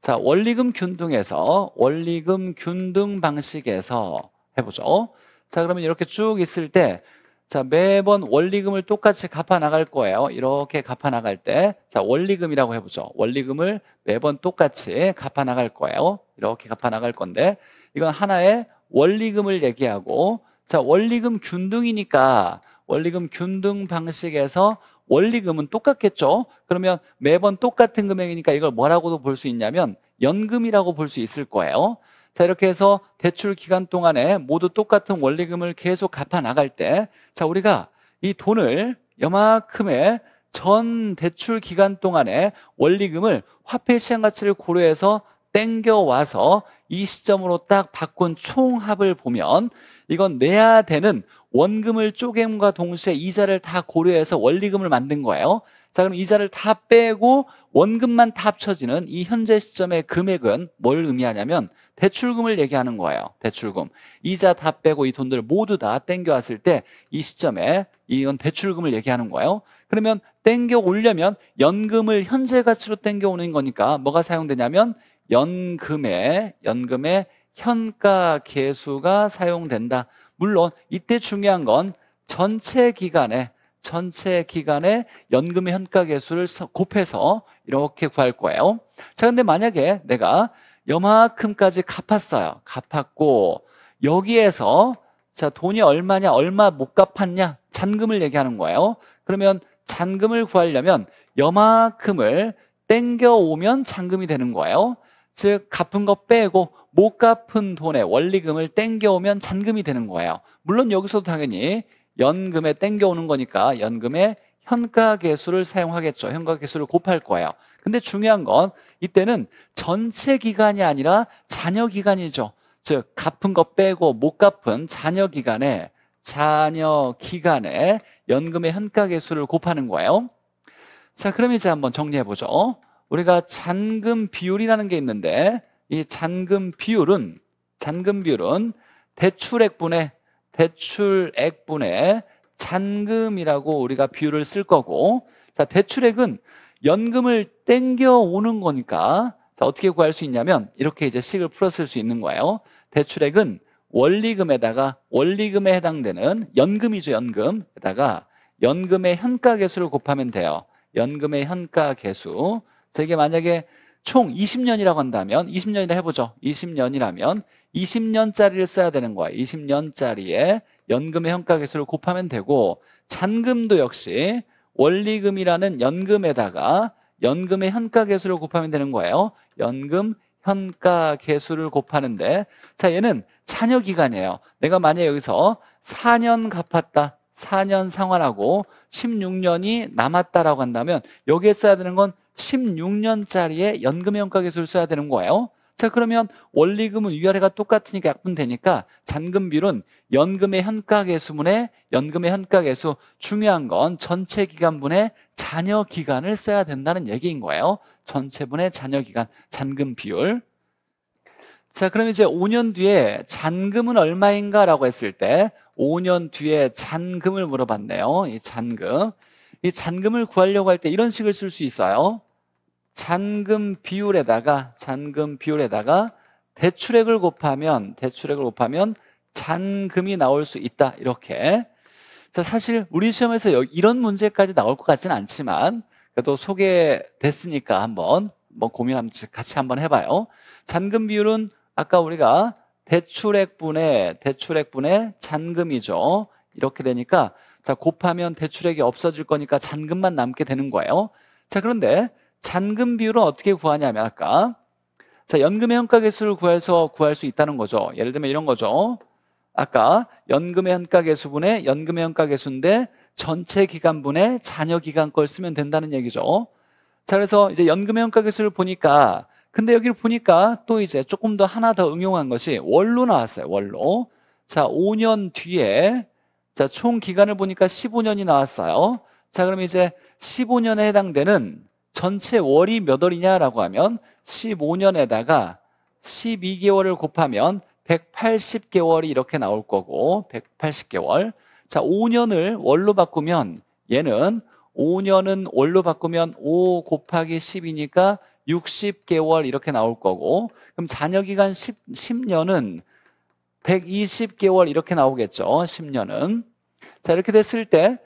자, 원리금 균등에서 원리금 균등 방식에서 해보죠. 자, 그러면 이렇게 쭉 있을 때 자, 매번 원리금을 똑같이 갚아 나갈 거예요. 이렇게 갚아 나갈 때. 자, 원리금이라고 해보죠. 원리금을 매번 똑같이 갚아 나갈 거예요. 이렇게 갚아 나갈 건데. 이건 하나의 원리금을 얘기하고, 자, 원리금 균등이니까 원리금 균등 방식에서 원리금은 똑같겠죠? 그러면 매번 똑같은 금액이니까 이걸 뭐라고도 볼 수 있냐면 연금이라고 볼 수 있을 거예요. 자, 이렇게 해서 대출 기간 동안에 모두 똑같은 원리금을 계속 갚아 나갈 때, 자, 우리가 이 돈을 여만큼의 전 대출 기간 동안에 원리금을 화폐 시장 가치를 고려해서 땡겨와서 이 시점으로 딱 바꾼 총합을 보면 이건 내야 되는 원금을 쪼갬과 동시에 이자를 다 고려해서 원리금을 만든 거예요. 자, 그럼 이자를 다 빼고 원금만 다 합쳐지는 이 현재 시점의 금액은 뭘 의미하냐면 대출금을 얘기하는 거예요. 대출금. 이자 다 빼고 이 돈들을 모두 다 땡겨왔을 때 이 시점에 이건 대출금을 얘기하는 거예요. 그러면 땡겨 오려면 연금을 현재 가치로 땡겨 오는 거니까 뭐가 사용되냐면 연금의 연금의 현가 계수가 사용된다. 물론 이때 중요한 건 전체 기간에 전체 기간에 연금의 현가 계수를 곱해서 이렇게 구할 거예요. 자, 근데 만약에 내가 요만큼까지 갚았어요. 갚았고 여기에서 자 돈이 얼마냐 얼마 못 갚았냐 잔금을 얘기하는 거예요. 그러면 잔금을 구하려면 여만큼을 땡겨오면 잔금이 되는 거예요. 즉 갚은 거 빼고 못 갚은 돈의 원리금을 땡겨오면 잔금이 되는 거예요. 물론 여기서도 당연히 연금에 땡겨오는 거니까 연금에 현가계수를 사용하겠죠. 현가계수를 곱할 거예요. 근데 중요한 건 이때는 전체 기간이 아니라 잔여 기간이죠. 즉 갚은 거 빼고 못 갚은 잔여 기간에 잔여 기간에 연금의 현가 계수를 곱하는 거예요. 자, 그럼 이제 한번 정리해 보죠. 우리가 잔금 비율이라는 게 있는데 이 잔금 비율은 잔금 비율은 대출액분의 대출액분의 잔금이라고 우리가 비율을 쓸 거고 자, 대출액은 연금을 땡겨오는 거니까 자, 어떻게 구할 수 있냐면 이렇게 이제 식을 풀었을 수 있는 거예요. 대출액은 원리금에다가 원리금에 해당되는 연금이죠, 연금에다가 연금의 현가 개수를 곱하면 돼요. 연금의 현가 개수. 자, 이게 만약에 총 20년이라고 한다면 20년이라 해보죠. 20년이라면 20년짜리를 써야 되는 거야. 20년짜리에 연금의 현가 개수를 곱하면 되고 잔금도 역시 원리금이라는 연금에다가 연금의 현가계수를 곱하면 되는 거예요. 연금 현가계수를 곱하는데 자 얘는 차녀기간이에요. 내가 만약 여기서 4년 갚았다. 4년 상환하고 16년이 남았다라고 한다면 여기에 써야 되는 건 16년짜리의 연금의 현가계수를 써야 되는 거예요. 자 그러면 원리금은 위아래가 똑같으니까 약분되니까 잔금비율은 연금의 현가계수분에 연금의 현가계수 중요한 건 전체 기간분의 잔여 기간을 써야 된다는 얘기인 거예요 전체분의 잔여 기간 잔금 비율 자 그럼 이제 5년 뒤에 잔금은 얼마인가 라고 했을 때 5년 뒤에 잔금을 물어봤네요 이 잔금 이 잔금을 구하려고 할 때 이런 식을 쓸 수 있어요 잔금 비율에다가 잔금 비율에다가 대출액을 곱하면 대출액을 곱하면 잔금이 나올 수 있다 이렇게 자 사실 우리 시험에서 이런 문제까지 나올 것 같지는 않지만 그래도 소개됐으니까 한번 뭐 고민 한번 같이 한번 해봐요 잔금 비율은 아까 우리가 대출액분의 대출액분의 잔금이죠 이렇게 되니까 자 곱하면 대출액이 없어질 거니까 잔금만 남게 되는 거예요 자 그런데 잔금 비율은 어떻게 구하냐면 아까 자 연금의 현가계수를 구해서 구할 수 있다는 거죠. 예를 들면 이런 거죠. 아까 연금의 현가계수분의 연금의 현가계수인데 전체 기간분의 잔여 기간 걸 쓰면 된다는 얘기죠. 자 그래서 이제 연금의 현가계수를 보니까 근데 여기를 보니까 또 이제 조금 더 하나 더 응용한 것이 월로 나왔어요. 월로 자 5년 뒤에 자 총 기간을 보니까 15년이 나왔어요. 자 그럼 이제 15년에 해당되는 전체 월이 몇 월이냐라고 하면 15년에다가 12개월을 곱하면 180개월이 이렇게 나올 거고 180개월 자 5년을 월로 바꾸면 얘는 5년은 월로 바꾸면 5 곱하기 10이니까 60개월 이렇게 나올 거고 그럼 잔여 기간 10, 년은 120개월 이렇게 나오겠죠 10년은 자 이렇게 됐을 때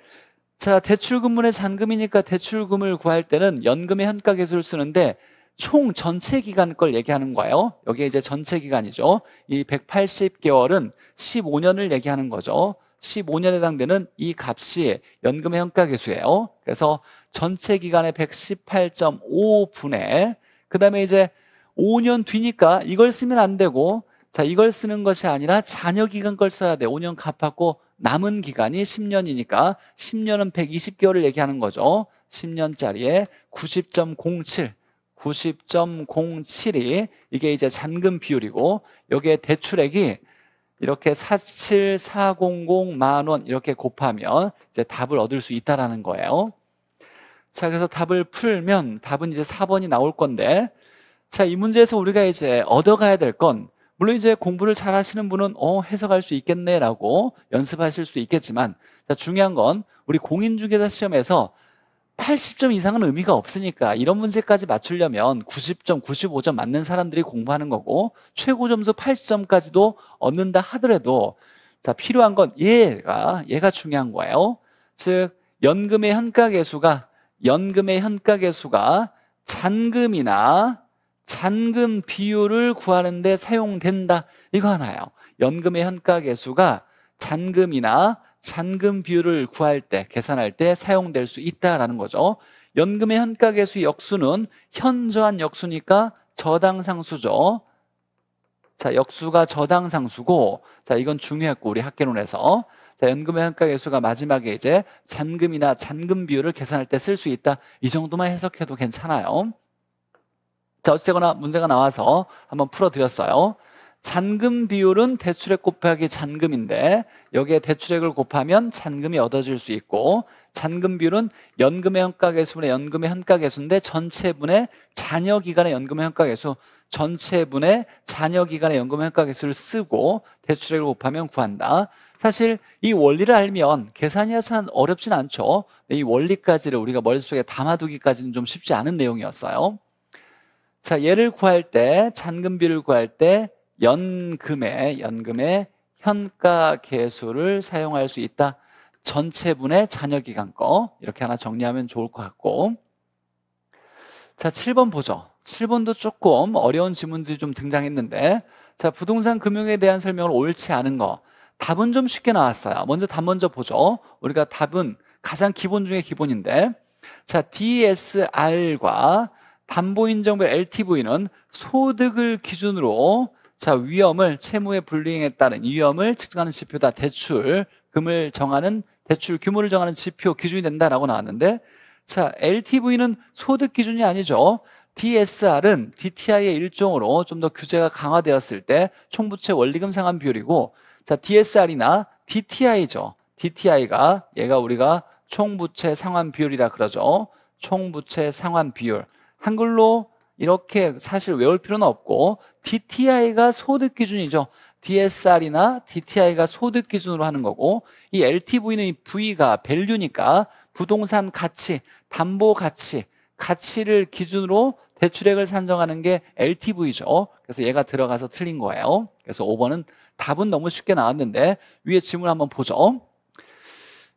자, 대출금문의 잔금이니까 대출금을 구할 때는 연금의 현가계수를 쓰는데 총 전체 기간 걸 얘기하는 거예요. 여기 이제 전체 기간이죠. 이 180개월은 15년을 얘기하는 거죠. 15년에 해당되는 이 값이 연금의 현가계수예요. 그래서 전체 기간의 1 1 8 5분에그 다음에 이제 5년 뒤니까 이걸 쓰면 안 되고 자 이걸 쓰는 것이 아니라 잔여 기간 걸 써야 돼. 5년 갚았고 남은 기간이 10년이니까 10년은 120개월을 얘기하는 거죠. 10년짜리에 90.07, 90.07이 이게 이제 잔금 비율이고 여기에 대출액이 이렇게 47400만 원 이렇게 곱하면 이제 답을 얻을 수 있다라는 거예요. 자, 그래서 답을 풀면 답은 이제 4번이 나올 건데 자, 이 문제에서 우리가 이제 얻어가야 될건 물론 이제 공부를 잘 하시는 분은 어 해석할 수 있겠네라고 연습하실 수 있겠지만 자, 중요한 건 우리 공인중개사 시험에서 80점 이상은 의미가 없으니까 이런 문제까지 맞추려면 90점, 95점 맞는 사람들이 공부하는 거고 최고 점수 80점까지도 얻는다 하더라도 자 필요한 건 얘가 얘가 중요한 거예요. 즉 연금의 현가계수가 연금의 현가계수가 잔금이나 잔금 비율을 구하는데 사용된다. 이거 하나요. 연금의 현가계수가 잔금이나 잔금 비율을 구할 때, 계산할 때 사용될 수 있다라는 거죠. 연금의 현가계수 역수는 현저한 역수니까 저당상수죠. 자, 역수가 저당상수고, 자, 이건 중요했고, 우리 학계론에서. 자, 연금의 현가계수가 마지막에 이제 잔금이나 잔금 비율을 계산할 때 쓸 수 있다. 이 정도만 해석해도 괜찮아요. 자, 어쨌거나 문제가 나와서 한번 풀어드렸어요. 잔금 비율은 대출액 곱하기 잔금인데 여기에 대출액을 곱하면 잔금이 얻어질 수 있고 잔금 비율은 연금의 현가계수분의 연금의 현가계수인데 전체분의 잔여기간의 연금의 현가계수 전체분의 잔여기간의 연금의 현가계수를 쓰고 대출액을 곱하면 구한다 사실 이 원리를 알면 계산이 참 어렵진 않죠 이 원리까지를 우리가 머릿속에 담아두기까지는 좀 쉽지 않은 내용이었어요 자, 얘를 구할 때, 잔금비를 구할 때 연금의 연금의 현가 계수를 사용할 수 있다. 전체분의 잔여 기간 거 이렇게 하나 정리하면 좋을 것 같고. 자, 7번 보죠. 7번도 조금 어려운 지문들이 좀 등장했는데 자, 부동산 금융에 대한 설명을 옳지 않은 거. 답은 좀 쉽게 나왔어요. 먼저 답 먼저 보죠. 우리가 답은 가장 기본 중에 기본인데 자, DSR과 담보인정별 LTV는 소득을 기준으로 자 위험을 채무의 불리행에 따른 위험을 측정하는 지표다 대출 금을 정하는 대출 규모를 정하는 지표 기준이 된다라고 나왔는데 자 LTV는 소득 기준이 아니죠 DSR은 DTI의 일종으로 좀 더 규제가 강화되었을 때 총부채 원리금 상환 비율이고 자 DSR이나 DTI죠 DTI가 얘가 우리가 총부채 상환 비율이라 그러죠 총부채 상환 비율 한글로 이렇게 사실 외울 필요는 없고 DTI가 소득 기준이죠. DSR이나 DTI가 소득 기준으로 하는 거고 이 LTV는 이 V가 밸류니까 부동산 가치, 담보 가치, 가치를 기준으로 대출액을 산정하는 게 LTV죠. 그래서 얘가 들어가서 틀린 거예요. 그래서 5번은 답은 너무 쉽게 나왔는데 위에 지문 한번 보죠.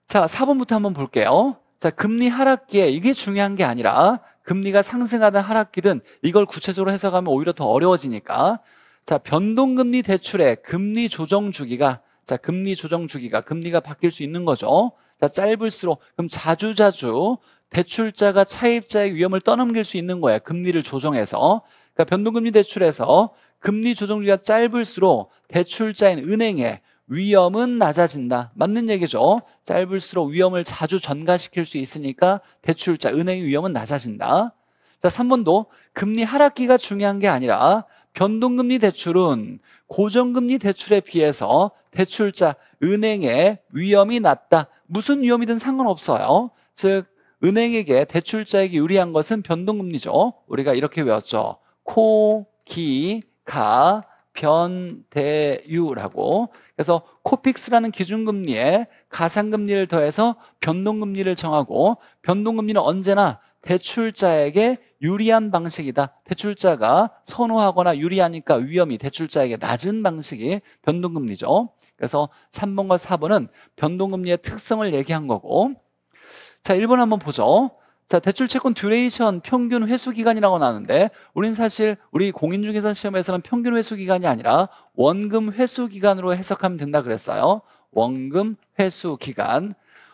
자, 4번부터 한번 볼게요. 자, 금리 하락기에 이게 중요한 게 아니라 금리가 상승하든 하락기든 이걸 구체적으로 해석하면 오히려 더 어려워지니까 자 변동금리 대출의 금리 조정 주기가 자 금리 조정 주기가 금리가 바뀔 수 있는 거죠 자 짧을수록 그럼 자주자주 대출자가 차입자의 위험을 떠넘길 수 있는 거예요 금리를 조정해서 그러니까 변동금리 대출에서 금리 조정 주기가 짧을수록 대출자인 은행에 위험은 낮아진다. 맞는 얘기죠. 짧을수록 위험을 자주 전가시킬 수 있으니까 대출자, 은행의 위험은 낮아진다. 자, 3번도 금리 하락기가 중요한 게 아니라 변동금리 대출은 고정금리 대출에 비해서 대출자, 은행의 위험이 낮다. 무슨 위험이든 상관없어요. 즉, 은행에게 대출자에게 유리한 것은 변동금리죠. 우리가 이렇게 외웠죠. 코, 기, 가, 변, 대, 유라고 그래서 코픽스라는 기준금리에 가상금리를 더해서 변동금리를 정하고 변동금리는 언제나 대출자에게 유리한 방식이다. 대출자가 선호하거나 유리하니까 위험이 대출자에게 낮은 방식이 변동금리죠. 그래서 3번과 4번은 변동금리의 특성을 얘기한 거고 자 1번 한번 보죠. 자, 대출 채권 듀레이션 평균 회수 기간이라고 나는데 우린 사실 우리 공인중개사 시험에서는 평균 회수 기간이 아니라 원금 회수 기간으로 해석하면 된다 그랬어요. 원금 회수 기간.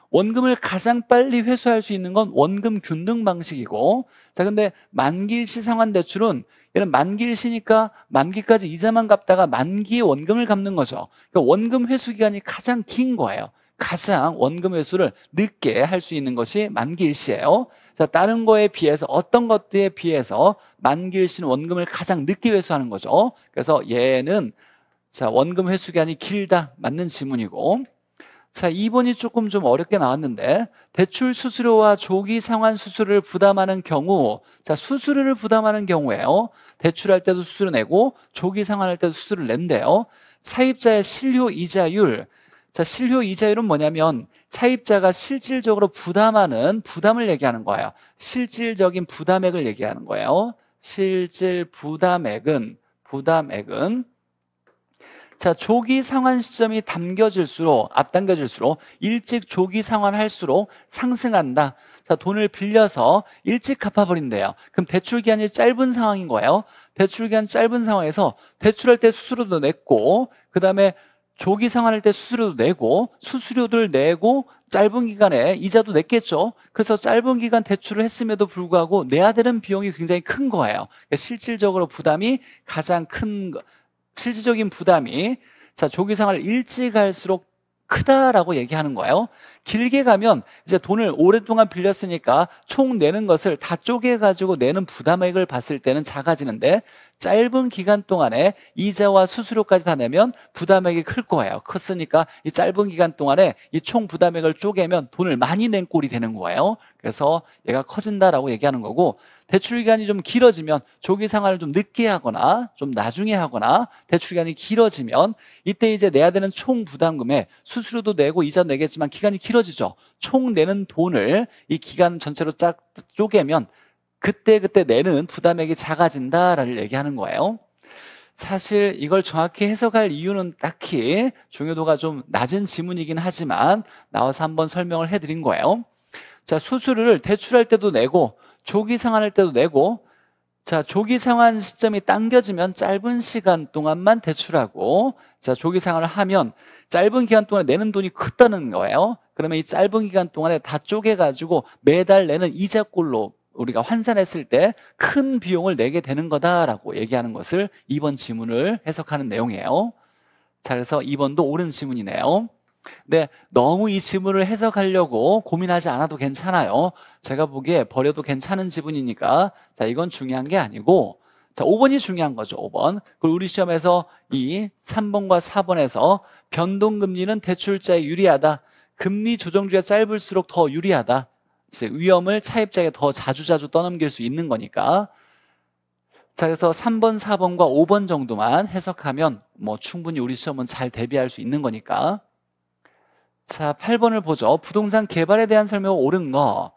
원금을 가장 빨리 회수할 수 있는 건 원금 균등 방식이고 자 근데 만기일시 상환 대출은 얘는 만기일시니까 만기까지 이자만 갚다가 만기에 원금을 갚는 거죠 그러니까 원금 회수 기간이 가장 긴 거예요 가장 원금 회수를 늦게 할 수 있는 것이 만기일시예요 자, 다른 거에 비해서 어떤 것들에 비해서 만기일신 원금을 가장 늦게 회수하는 거죠. 그래서 얘는 자, 원금 회수 기간이 길다. 맞는 지문이고. 자, 2번이 조금 좀 어렵게 나왔는데 대출 수수료와 조기 상환 수수료를 부담하는 경우 자, 수수료를 부담하는 경우에요. 대출할 때도 수수료 내고 조기 상환할 때도 수수료를 낸대요. 차입자의 실효 이자율 자, 실효 이자율은 뭐냐면 차입자가 실질적으로 부담하는 부담을 얘기하는 거예요. 실질적인 부담액을 얘기하는 거예요. 실질 부담액은 부담액은 자, 조기 상환 시점이 담겨질수록, 앞당겨질수록, 일찍 조기 상환할수록 상승한다. 자, 돈을 빌려서 일찍 갚아버린대요. 그럼 대출 기한이 짧은 상황인 거예요. 대출 기한 짧은 상황에서 대출할 때 수수료도 냈고, 그 다음에 조기 상환할 때 수수료도 내고 수수료를 내고 짧은 기간에 이자도 냈겠죠. 그래서 짧은 기간 대출을 했음에도 불구하고 내야 되는 비용이 굉장히 큰 거예요. 그러니까 실질적으로 부담이 가장 큰 거, 실질적인 부담이 자 조기 상환을 일찍 할수록 크다라고 얘기하는 거예요. 길게 가면 이제 돈을 오랫동안 빌렸으니까 총 내는 것을 다 쪼개가지고 내는 부담액을 봤을 때는 작아지는데 짧은 기간 동안에 이자와 수수료까지 다 내면 부담액이 클 거예요. 컸으니까 이 짧은 기간 동안에 이 총 부담액을 쪼개면 돈을 많이 낸 꼴이 되는 거예요. 그래서 얘가 커진다라고 얘기하는 거고 대출 기간이 좀 길어지면 조기 상환을 좀 늦게 하거나 좀 나중에 하거나 대출 기간이 길어지면 이때 이제 내야 되는 총 부담금에 수수료도 내고 이자 내겠지만 기간이 길어지죠. 총 내는 돈을 이 기간 전체로 쫙 쪼개면 그때그때 내는 부담액이 작아진다라는 얘기하는 거예요. 사실 이걸 정확히 해석할 이유는 딱히 중요도가 좀 낮은 지문이긴 하지만 나와서 한번 설명을 해드린 거예요. 자, 수수료를 대출할 때도 내고 조기 상환할 때도 내고 자, 조기 상환 시점이 당겨지면 짧은 시간 동안만 대출하고 자, 조기 상환을 하면 짧은 기간 동안에 내는 돈이 크다는 거예요. 그러면 이 짧은 기간 동안에 다 쪼개가지고 매달 내는 이자꼴로 우리가 환산했을 때 큰 비용을 내게 되는 거다라고 얘기하는 것을 2번 지문을 해석하는 내용이에요. 자, 그래서 2번도 옳은 지문이네요. 근 네, 너무 이 지문을 해석하려고 고민하지 않아도 괜찮아요. 제가 보기에 버려도 괜찮은 지문이니까 자, 이건 중요한 게 아니고 자, 5번이 중요한 거죠, 5번. 그리고 우리 시험에서 이 3번과 4번에서 변동금리는 대출자에 유리하다. 금리 조정주가 짧을수록 더 유리하다. 위험을 차입자에게 더 자주자주 떠넘길 수 있는 거니까 자 그래서 3번, 4번과 5번 정도만 해석하면 뭐 충분히 우리 시험은 잘 대비할 수 있는 거니까 자 8번을 보죠 부동산 개발에 대한 설명 옳은 거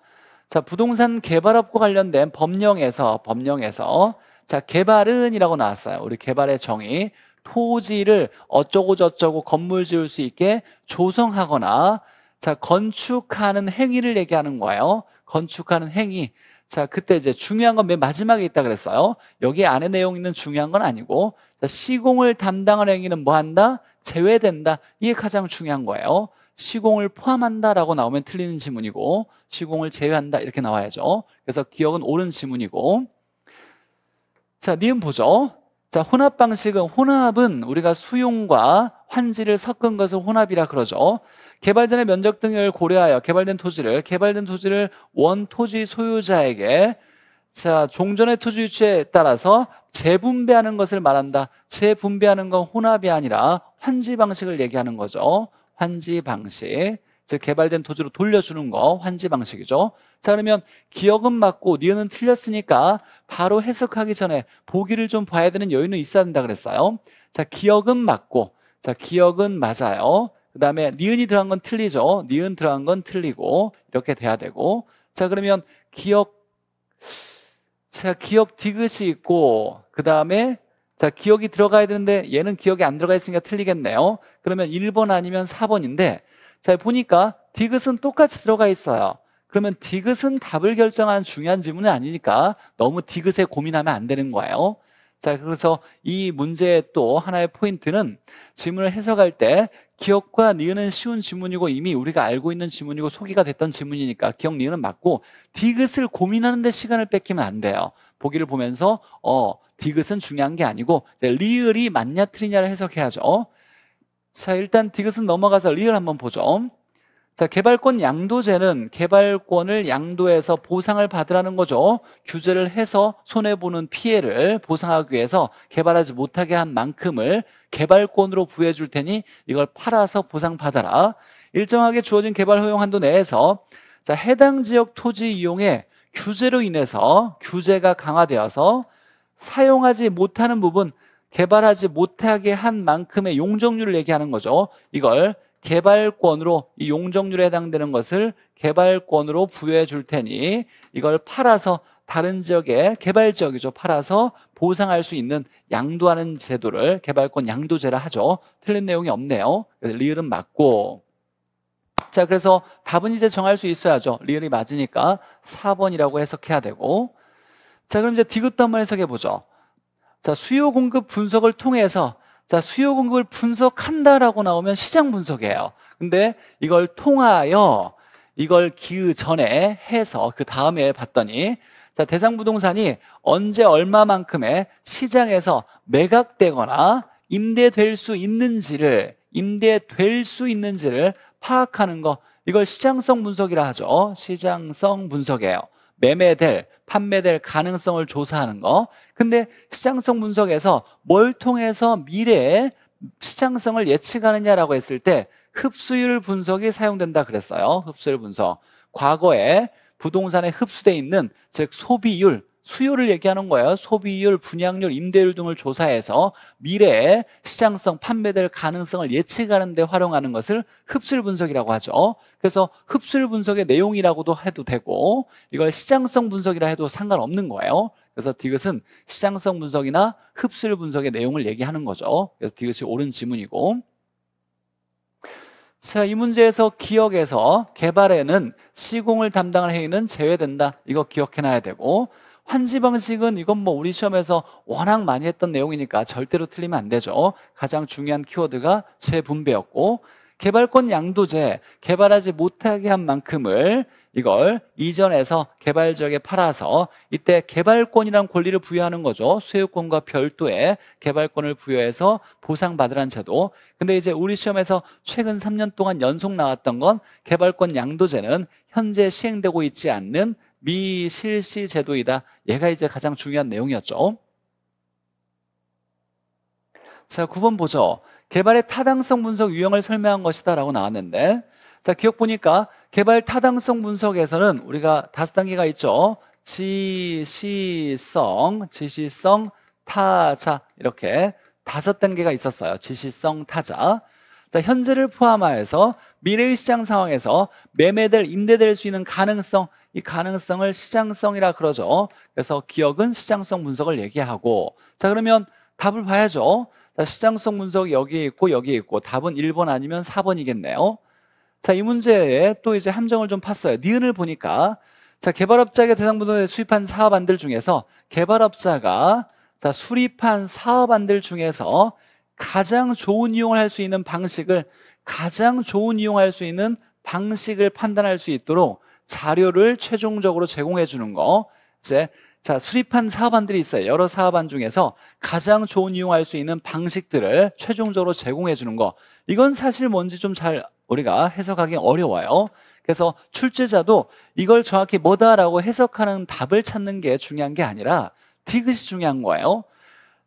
자, 부동산 개발업과 관련된 법령에서, 법령에서, 자, 개발은 이라고 나왔어요. 우리 개발의 정의. 토지를 어쩌고저쩌고 건물 지을 수 있게 조성하거나 자, 건축하는 행위를 얘기하는 거예요. 건축하는 행위. 자, 그때 이제 중요한 건 맨 마지막에 있다 그랬어요. 여기 안에 내용 있는 중요한 건 아니고, 자, 시공을 담당하는 행위는 뭐 한다? 제외된다. 이게 가장 중요한 거예요. 시공을 포함한다라고 나오면 틀리는 지문이고, 시공을 제외한다. 이렇게 나와야죠. 그래서 기억은 옳은 지문이고. 자, 니은 보죠. 자, 혼합 방식은, 혼합은 우리가 수용과 환지를 섞은 것을 혼합이라 그러죠. 개발전의 면적 등을 고려하여 개발된 토지를 개발된 토지를 원 토지 소유자에게 자 종전의 토지 유치에 따라서 재분배하는 것을 말한다. 재분배하는 건 혼합이 아니라 환지 방식을 얘기하는 거죠. 환지 방식. 즉 개발된 토지로 돌려주는 거 환지 방식이죠. 자 그러면 기억은 맞고 니은은 틀렸으니까 바로 해석하기 전에 보기를 좀 봐야 되는 여유는 있어야 된다 그랬어요. 자 기억은 맞고 자, 기억은 맞아요. 그 다음에 니은이 들어간 건 틀리죠. 니은 들어간 건 틀리고 이렇게 돼야 되고 자, 그러면 기억 자, 기억 디귿이 있고 그 다음에 자, 기억이 들어가야 되는데 얘는 기억이 안 들어가 있으니까 틀리겠네요. 그러면 1번 아니면 4번인데 자, 보니까 디귿은 똑같이 들어가 있어요. 그러면 디귿은 답을 결정하는 중요한 질문은 아니니까 너무 디귿에 고민하면 안 되는 거예요. 자, 그래서 이 문제의 또 하나의 포인트는 지문을 해석할 때 기억과 니은은 쉬운 지문이고 이미 우리가 알고 있는 지문이고 소개가 됐던 지문이니까 기억 니은은 맞고 디귿을 고민하는데 시간을 뺏기면 안 돼요. 보기를 보면서 어 디귿은 중요한 게 아니고 리을이 맞냐 틀리냐를 해석해야죠. 자 일단 디귿은 넘어가서 리을 한번 보죠. 자, 개발권 양도제는 개발권을 양도해서 보상을 받으라는 거죠. 규제를 해서 손해보는 피해를 보상하기 위해서 개발하지 못하게 한 만큼을 개발권으로 부여해 줄 테니 이걸 팔아서 보상받아라. 일정하게 주어진 개발 허용 한도 내에서 자, 해당 지역 토지 이용에 규제로 인해서 규제가 강화되어서 사용하지 못하는 부분 개발하지 못하게 한 만큼의 용적률을 얘기하는 거죠. 이걸 개발권으로 이 용적률에 해당되는 것을 개발권으로 부여해 줄 테니 이걸 팔아서 다른 지역에 개발 지역이죠. 팔아서 보상할 수 있는 양도하는 제도를 개발권 양도제라 하죠. 틀린 내용이 없네요. 리을은 맞고 자 그래서 답은 이제 정할 수 있어야죠. 리을이 맞으니까 4번이라고 해석해야 되고 자 그럼 이제 디귿도 한번 해석해 보죠. 자 수요 공급 분석을 통해서 자, 수요 공급을 분석한다라고 나오면 시장 분석이에요. 근데 이걸 통하여 이걸 기후 전에 해서 그 다음에 봤더니 자, 대상 부동산이 언제 얼마만큼의 시장에서 매각되거나 임대될 수 있는지를 임대될 수 있는지를 파악하는 거 이걸 시장성 분석이라 하죠. 시장성 분석이에요. 매매될, 판매될 가능성을 조사하는 거. 근데 시장성 분석에서 뭘 통해서 미래의 시장성을 예측하느냐라고 했을 때 흡수율 분석이 사용된다 그랬어요. 흡수율 분석. 과거에 부동산에 흡수돼 있는 즉 소비율 수요를 얘기하는 거예요. 소비율, 분양률, 임대율 등을 조사해서 미래의 시장성, 판매될 가능성을 예측하는 데 활용하는 것을 흡술 분석이라고 하죠. 그래서 흡술 분석의 내용이라고도 해도 되고 이걸 시장성 분석이라 해도 상관없는 거예요. 그래서 디귿은 시장성 분석이나 흡술 분석의 내용을 얘기하는 거죠. 그래서 디귿이 옳은 지문이고 자, 이 문제에서 기억에서 개발에는 시공을 담당할 행위는 제외된다. 이거 기억해놔야 되고 환지 방식은 이건 뭐 우리 시험에서 워낙 많이 했던 내용이니까 절대로 틀리면 안 되죠. 가장 중요한 키워드가 재분배였고 개발권 양도제 개발하지 못하게 한 만큼을 이걸 이전에서 개발 지역에 팔아서 이때 개발권이란 권리를 부여하는 거죠. 소유권과 별도의 개발권을 부여해서 보상받으라는 제도. 근데 이제 우리 시험에서 최근 3년 동안 연속 나왔던 건 개발권 양도제는 현재 시행되고 있지 않는 미실시 제도이다. 얘가 이제 가장 중요한 내용이었죠. 자, 9번 보죠. 개발의 타당성 분석 유형을 설명한 것이다 라고 나왔는데 자, 기억 보니까 개발 타당성 분석에서는 우리가 다섯 단계가 있죠. 지시성, 지시성, 타자 이렇게 다섯 단계가 있었어요. 지시성, 타자. 자, 현재를 포함하여서 미래의 시장 상황에서 매매될, 임대될 수 있는 가능성 이 가능성을 시장성이라 그러죠. 그래서 기억은 시장성 분석을 얘기하고 자 그러면 답을 봐야죠. 자, 시장성 분석 여기에 있고 여기에 있고 답은 1번 아니면 4번이겠네요. 자, 이 문제에 또 이제 함정을 좀 팠어요. 니은을 보니까 자, 개발업자에게 대상 분석에 수입한 사업안들 중에서 개발업자가 자, 수립한 사업안들 중에서 가장 좋은 이용을 할 수 있는 방식을 가장 좋은 이용할 수 있는 방식을 판단할 수 있도록 자료를 최종적으로 제공해 주는 거. 이제 자, 수립한 사업안들이 있어요. 여러 사업안 중에서 가장 좋은 이용할 수 있는 방식들을 최종적으로 제공해 주는 거. 이건 사실 뭔지 좀 잘 우리가 해석하기 어려워요. 그래서 출제자도 이걸 정확히 뭐다라고 해석하는 답을 찾는 게 중요한 게 아니라 디귿이 중요한 거예요.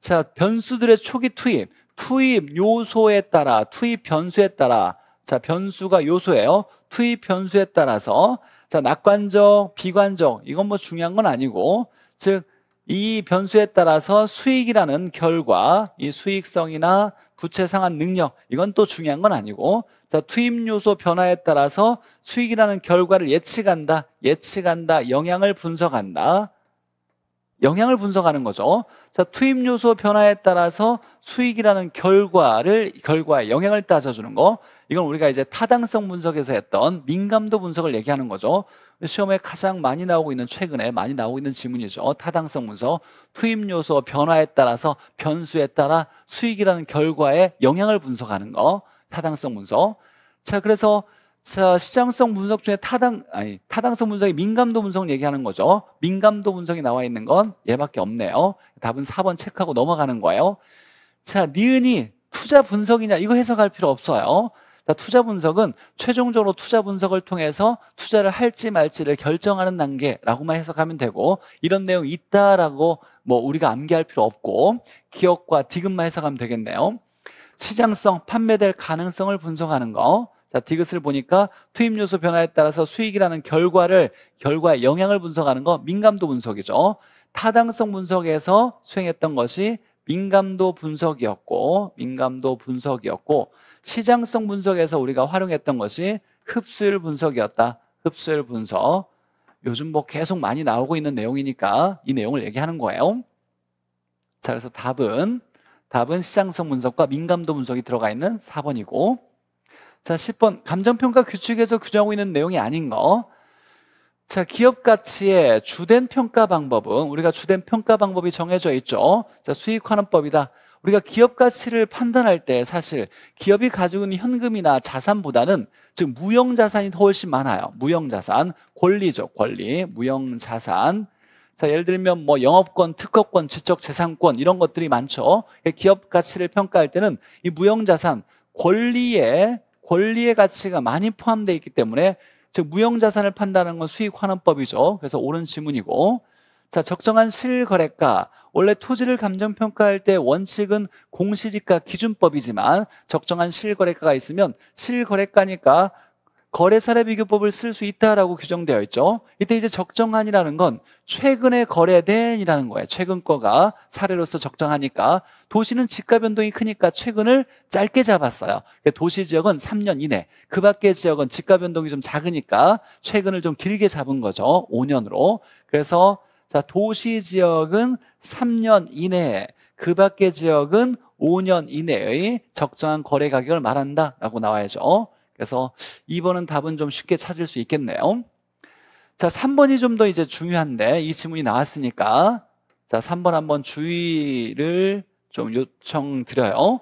자, 변수들의 초기 투입, 투입 요소에 따라, 투입 변수에 따라, 자, 변수가 요소예요. 투입 변수에 따라서 자, 낙관적, 비관적, 이건 뭐 중요한 건 아니고, 즉, 이 변수에 따라서 수익이라는 결과, 이 수익성이나 부채 상환 능력, 이건 또 중요한 건 아니고, 자, 투입 요소 변화에 따라서 수익이라는 결과를 예측한다, 예측한다, 영향을 분석한다. 영향을 분석하는 거죠. 자, 투입 요소 변화에 따라서 수익이라는 결과를, 결과에 영향을 따져주는 거. 이건 우리가 이제 타당성 분석에서 했던 민감도 분석을 얘기하는 거죠. 시험에 가장 많이 나오고 있는 최근에 많이 나오고 있는 지문이죠. 타당성 분석, 투입 요소 변화에 따라서 변수에 따라 수익이라는 결과에 영향을 분석하는 거. 타당성 분석. 자, 그래서 자, 시장성 분석 중에 타당 아니 타당성 분석이 민감도 분석 얘기하는 거죠. 민감도 분석이 나와 있는 건 얘밖에 없네요. 답은 4번 체크하고 넘어가는 거예요. 자, 니은이 투자 분석이냐 이거 해석할 필요 없어요. 그러니까 투자 분석은 최종적으로 투자 분석을 통해서 투자를 할지 말지를 결정하는 단계라고만 해석하면 되고 이런 내용이 있다라고 뭐 우리가 암기할 필요 없고 기억과 디귿만 해석하면 되겠네요. 시장성, 판매될 가능성을 분석하는 거. 자, 디귿을 보니까 투입 요소 변화에 따라서 수익이라는 결과를 결과의 영향을 분석하는 거 민감도 분석이죠. 타당성 분석에서 수행했던 것이 민감도 분석이었고 민감도 분석이었고 시장성 분석에서 우리가 활용했던 것이 흡수율 분석이었다. 흡수율 분석. 요즘 뭐 계속 많이 나오고 있는 내용이니까 이 내용을 얘기하는 거예요. 자, 그래서 답은 답은 시장성 분석과 민감도 분석이 들어가 있는 4번이고 자, 10번 감정평가 규칙에서 규정하고 있는 내용이 아닌 거. 자, 기업 가치의 주된 평가 방법은 우리가 주된 평가 방법이 정해져 있죠. 자, 수익 환원법이다. 우리가 기업 가치를 판단할 때 사실 기업이 가지고 있는 현금이나 자산보다는 즉 무형 자산이 더 훨씬 많아요. 무형 자산, 권리죠. 권리, 무형 자산. 자, 예를 들면 뭐 영업권, 특허권, 지적 재산권 이런 것들이 많죠. 그러니까 기업 가치를 평가할 때는 이 무형 자산 권리의 권리의 가치가 많이 포함되어 있기 때문에 즉 무형 자산을 판단하는 건 수익 환원법이죠. 그래서 옳은 지문이고 자, 적정한 실거래가 원래 토지를 감정평가할 때 원칙은 공시지가 기준법이지만 적정한 실거래가가 있으면 실거래가니까 거래사례 비교법을 쓸 수 있다라고 규정되어 있죠. 이때 이제 적정한이라는 건 최근에 거래된이라는 거예요. 최근 거가 사례로서 적정하니까 도시는 집값 변동이 크니까 최근을 짧게 잡았어요. 그러니까 도시 지역은 3년 이내, 그 밖의 지역은 집값 변동이 좀 작으니까 최근을 좀 길게 잡은 거죠. 5년으로. 그래서 자, 도시 지역은 3년 이내에, 그 밖의 지역은 5년 이내의 적정한 거래 가격을 말한다라고 나와야죠. 그래서 2번은 답은 좀 쉽게 찾을 수 있겠네요. 자, 3번이 좀 더 이제 중요한데 이질문이 나왔으니까 자, 3번 한번 주의를 좀 요청드려요.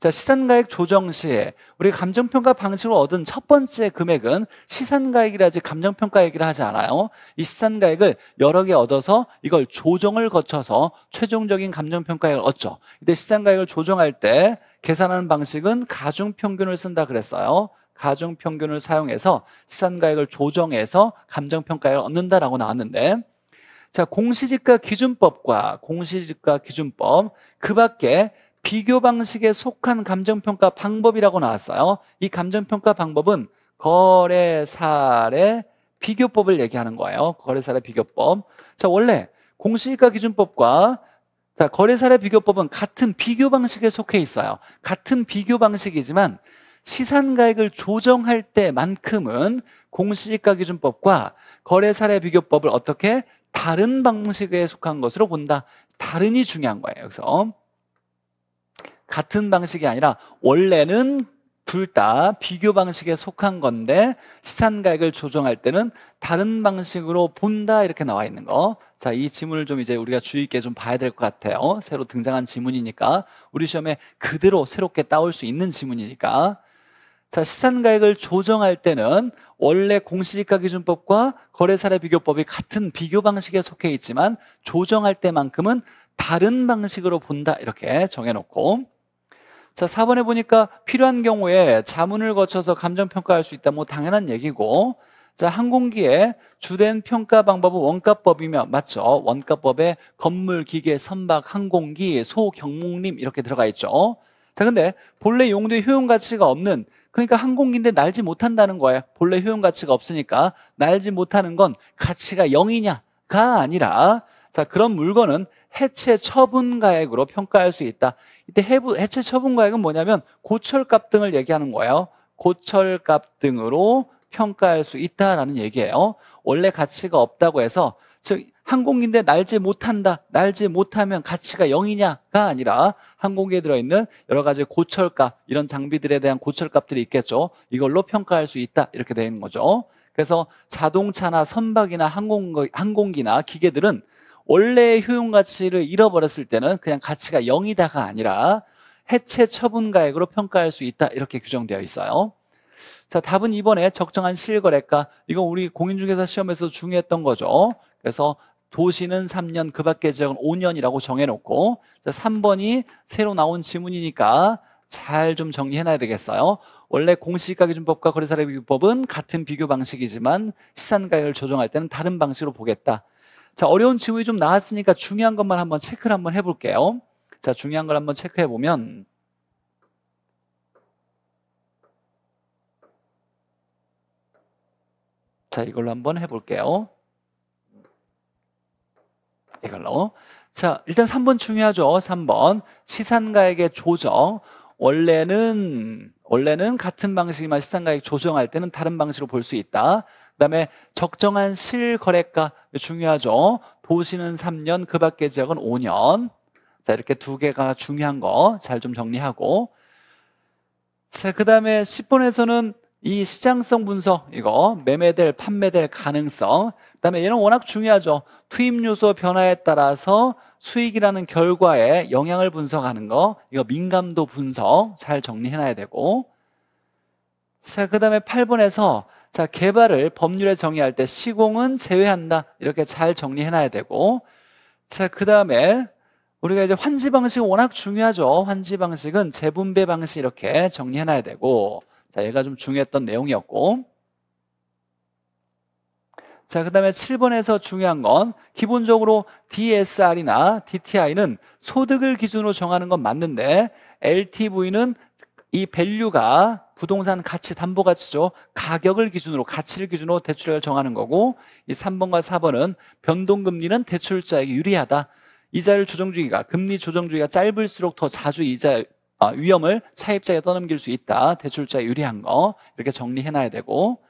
자, 시산가액 조정 시에 우리 감정평가 방식으로 얻은 첫 번째 금액은 시산가액이라 지 감정평가액이라 하지 않아요. 이 시산가액을 여러 개 얻어서 이걸 조정을 거쳐서 최종적인 감정평가액을 얻죠. 이데 시산가액을 조정할 때 계산하는 방식은 가중평균을 쓴다 그랬어요. 가중평균을 사용해서 시산가액을 조정해서 감정평가액을 얻는다라고 나왔는데 자 공시지가 기준법과 공시지가 기준법 그 밖에 비교 방식에 속한 감정평가 방법이라고 나왔어요. 이 감정평가 방법은 거래사례 비교법을 얘기하는 거예요. 거래사례 비교법. 자, 원래 공시지가 기준법과 자, 거래사례 비교법은 같은 비교 방식에 속해 있어요. 같은 비교 방식이지만 시산가액을 조정할 때만큼은 공시지가 기준법과 거래사례 비교법을 어떻게 다른 방식에 속한 것으로 본다. 다른이 중요한 거예요. 그래서 같은 방식이 아니라 원래는 둘 다 비교 방식에 속한 건데 시산 가액을 조정할 때는 다른 방식으로 본다 이렇게 나와 있는 거. 자, 이 지문을 좀 이제 우리가 주의 있게 좀 봐야 될 것 같아요. 새로 등장한 지문이니까 우리 시험에 그대로 새롭게 따올 수 있는 지문이니까. 자, 시산 가액을 조정할 때는 원래 공시지가 기준법과 거래사례 비교법이 같은 비교 방식에 속해 있지만 조정할 때만큼은 다른 방식으로 본다 이렇게 정해놓고 자, 4번에 보니까 필요한 경우에 자문을 거쳐서 감정평가할 수 있다. 뭐 당연한 얘기고. 자, 항공기에 주된 평가 방법은 원가법이며 맞죠? 원가법에 건물, 기계, 선박, 항공기, 소, 경목님 이렇게 들어가 있죠. 자, 근데 본래 용도의 효용 가치가 없는 그러니까 항공기인데 날지 못한다는 거예요. 본래 효용 가치가 없으니까 날지 못하는 건 가치가 0이냐가 아니라 자, 그런 물건은 해체 처분 가액으로 평가할 수 있다. 이때 해부, 해체 처분 가액은 뭐냐면 고철값 등을 얘기하는 거예요. 고철값 등으로 평가할 수 있다라는 얘기예요. 원래 가치가 없다고 해서 즉 항공기인데 날지 못한다. 날지 못하면 가치가 0이냐가 아니라 항공기에 들어있는 여러 가지 고철값 이런 장비들에 대한 고철값들이 있겠죠. 이걸로 평가할 수 있다 이렇게 되는 거죠. 그래서 자동차나 선박이나 항공, 항공기나 기계들은 원래의 효용 가치를 잃어버렸을 때는 그냥 가치가 0이다가 아니라 해체 처분 가액으로 평가할 수 있다 이렇게 규정되어 있어요. 자, 답은 이번에 적정한 실거래가 이건 우리 공인중개사 시험에서 중요했던 거죠. 그래서 도시는 3년, 그 밖의 지역은 5년이라고 정해놓고 자, 3번이 새로 나온 지문이니까 잘 좀 정리해놔야 되겠어요. 원래 공시가격준법과 거래사례비교법은 같은 비교 방식이지만 시산가격을 조정할 때는 다른 방식으로 보겠다. 자, 어려운 질문이좀 나왔으니까 중요한 것만 한번 체크를 한번 해볼게요. 자, 중요한 걸 한번 체크해 보면 자, 이걸로 한번 해볼게요. 이걸로. 자, 일단 3번 중요하죠. 3번. 시산가액의 조정. 원래는, 원래는 같은 방식이지만 시산가액 조정할 때는 다른 방식으로 볼 수 있다. 그 다음에 적정한 실거래가 중요하죠. 도시는 3년, 그 밖의 지역은 5년. 자, 이렇게 두 개가 중요한 거 잘 좀 정리하고. 자, 그 다음에 10번에서는 이 시장성 분석, 이거, 매매될, 판매될 가능성. 그 다음에 얘는 워낙 중요하죠. 투입 요소 변화에 따라서 수익이라는 결과에 영향을 분석하는 거, 이거 민감도 분석 잘 정리해놔야 되고. 자, 그 다음에 8번에서 자, 개발을 법률에 정의할 때 시공은 제외한다. 이렇게 잘 정리해놔야 되고. 자, 그 다음에 우리가 이제 환지 방식 워낙 중요하죠. 환지 방식은 재분배 방식 이렇게 정리해놔야 되고. 자, 얘가 좀 중요했던 내용이었고. 자, 그 다음에 7번에서 중요한 건 기본적으로 DSR이나 DTI는 소득을 기준으로 정하는 건 맞는데 LTV는 이 밸류가 부동산 가치 담보 가치죠. 가격을 기준으로 가치를 기준으로 대출을 정하는 거고 이 3번과 4번은 변동 금리는 대출자에게 유리하다. 이자율 조정 주기가 금리 조정 주기가 짧을수록 더 자주 이자 아, 위험을 차입자에 떠넘길 수 있다. 대출자에 유리한 거 이렇게 정리해 놔야 되고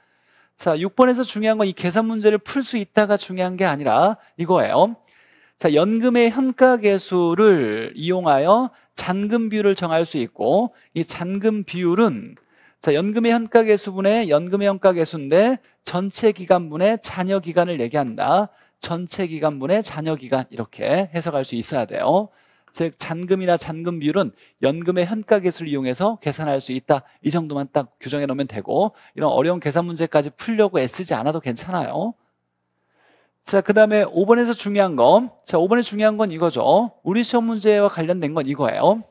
자, 6번에서 중요한 건 이 계산 문제를 풀 수 있다가 중요한 게 아니라 이거예요. 자, 연금의 현가계수를 이용하여 잔금 비율을 정할 수 있고 이 잔금 비율은 자, 연금의 현가계수분의 연금의 현가계수인데 전체 기간분의 잔여 기간을 얘기한다. 전체 기간분의 잔여 기간 이렇게 해석할 수 있어야 돼요. 즉 잔금이나 잔금비율은 연금의 현가계수를 이용해서 계산할 수 있다. 이 정도만 딱 규정해 놓으면 되고 이런 어려운 계산 문제까지 풀려고 애쓰지 않아도 괜찮아요. 자, 그 다음에 5번에서 중요한 건, 자, 5번에 중요한 건 이거죠. 우리 시험 문제와 관련된 건 이거예요.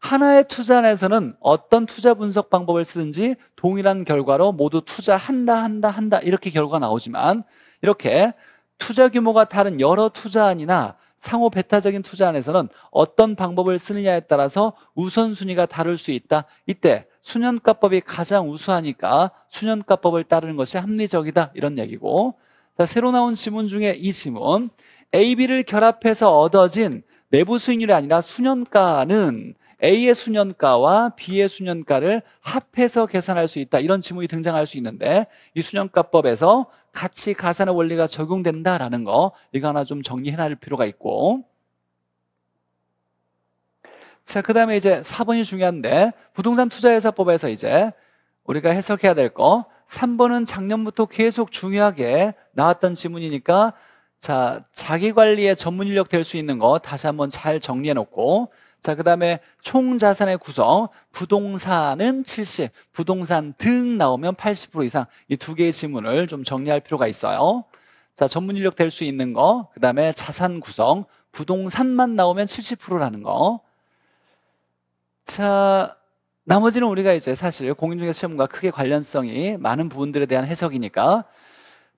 하나의 투자 안에서는 어떤 투자 분석 방법을 쓰든지 동일한 결과로 모두 투자한다 한다 한다 이렇게 결과가 나오지만 이렇게 투자 규모가 다른 여러 투자안이나 상호 배타적인 투자 안에서는 어떤 방법을 쓰느냐에 따라서 우선순위가 다를 수 있다. 이때 수년가법이 가장 우수하니까 수년가법을 따르는 것이 합리적이다. 이런 얘기고 자, 새로 나온 지문 중에 이 지문 AB를 결합해서 얻어진 내부 수익률이 아니라 수년가는 A의 수년가와 B의 수년가를 합해서 계산할 수 있다. 이런 지문이 등장할 수 있는데 이 수년가법에서 같이 가산의 원리가 적용된다라는 거 이거 하나 좀 정리해 놔야 할 필요가 있고 자, 그 다음에 이제 4번이 중요한데 부동산 투자회사법에서 이제 우리가 해석해야 될 거 3번은 작년부터 계속 중요하게 나왔던 지문이니까 자, 자기관리의 전문 인력 될 수 있는 거 다시 한번 잘 정리해 놓고 자, 그 다음에 총 자산의 구성, 부동산은 70, 부동산 등 나오면 80% 이상 이 두 개의 지문을 좀 정리할 필요가 있어요. 자, 전문 인력 될 수 있는 거, 그 다음에 자산 구성, 부동산만 나오면 70%라는 거. 자, 나머지는 우리가 이제 사실 공인중개사 시험과 크게 관련성이 많은 부분들에 대한 해석이니까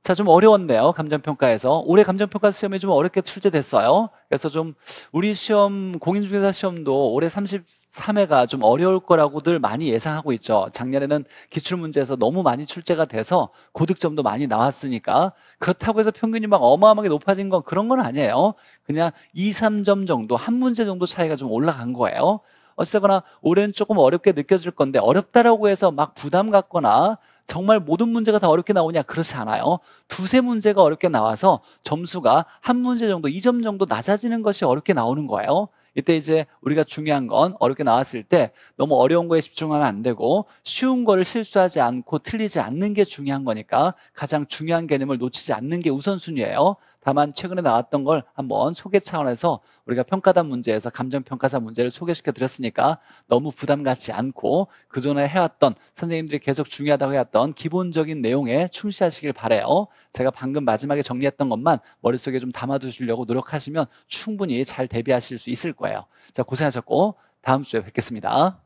자, 좀 어려웠네요. 감정평가에서. 올해 감정평가 시험이 좀 어렵게 출제됐어요. 그래서 좀 우리 시험, 공인중개사 시험도 올해 33회가 좀 어려울 거라고들 많이 예상하고 있죠. 작년에는 기출문제에서 너무 많이 출제가 돼서 고득점도 많이 나왔으니까. 그렇다고 해서 평균이 막 어마어마하게 높아진 건 그런 건 아니에요. 그냥 2, 3점 정도, 한 문제 정도 차이가 좀 올라간 거예요. 어쨌거나 올해는 조금 어렵게 느껴질 건데 어렵다라고 해서 막 부담 갖거나 정말 모든 문제가 다 어렵게 나오냐? 그렇지 않아요. 두세 문제가 어렵게 나와서 점수가 한 문제 정도, 이 점 정도 낮아지는 것이 어렵게 나오는 거예요. 이때 이제 우리가 중요한 건 어렵게 나왔을 때 너무 어려운 거에 집중하면 안 되고 쉬운 거를 실수하지 않고 틀리지 않는 게 중요한 거니까 가장 중요한 개념을 놓치지 않는 게 우선순위예요. 다만 최근에 나왔던 걸 한번 소개 차원에서 우리가 평가단 문제에서 감정평가사 문제를 소개시켜 드렸으니까 너무 부담 갖지 않고 그전에 해왔던 선생님들이 계속 중요하다고 해왔던 기본적인 내용에 충실하시길 바래요 제가 방금 마지막에 정리했던 것만 머릿속에 좀 담아두시려고 노력하시면 충분히 잘 대비하실 수 있을 거예요 자 고생하셨고 다음 주에 뵙겠습니다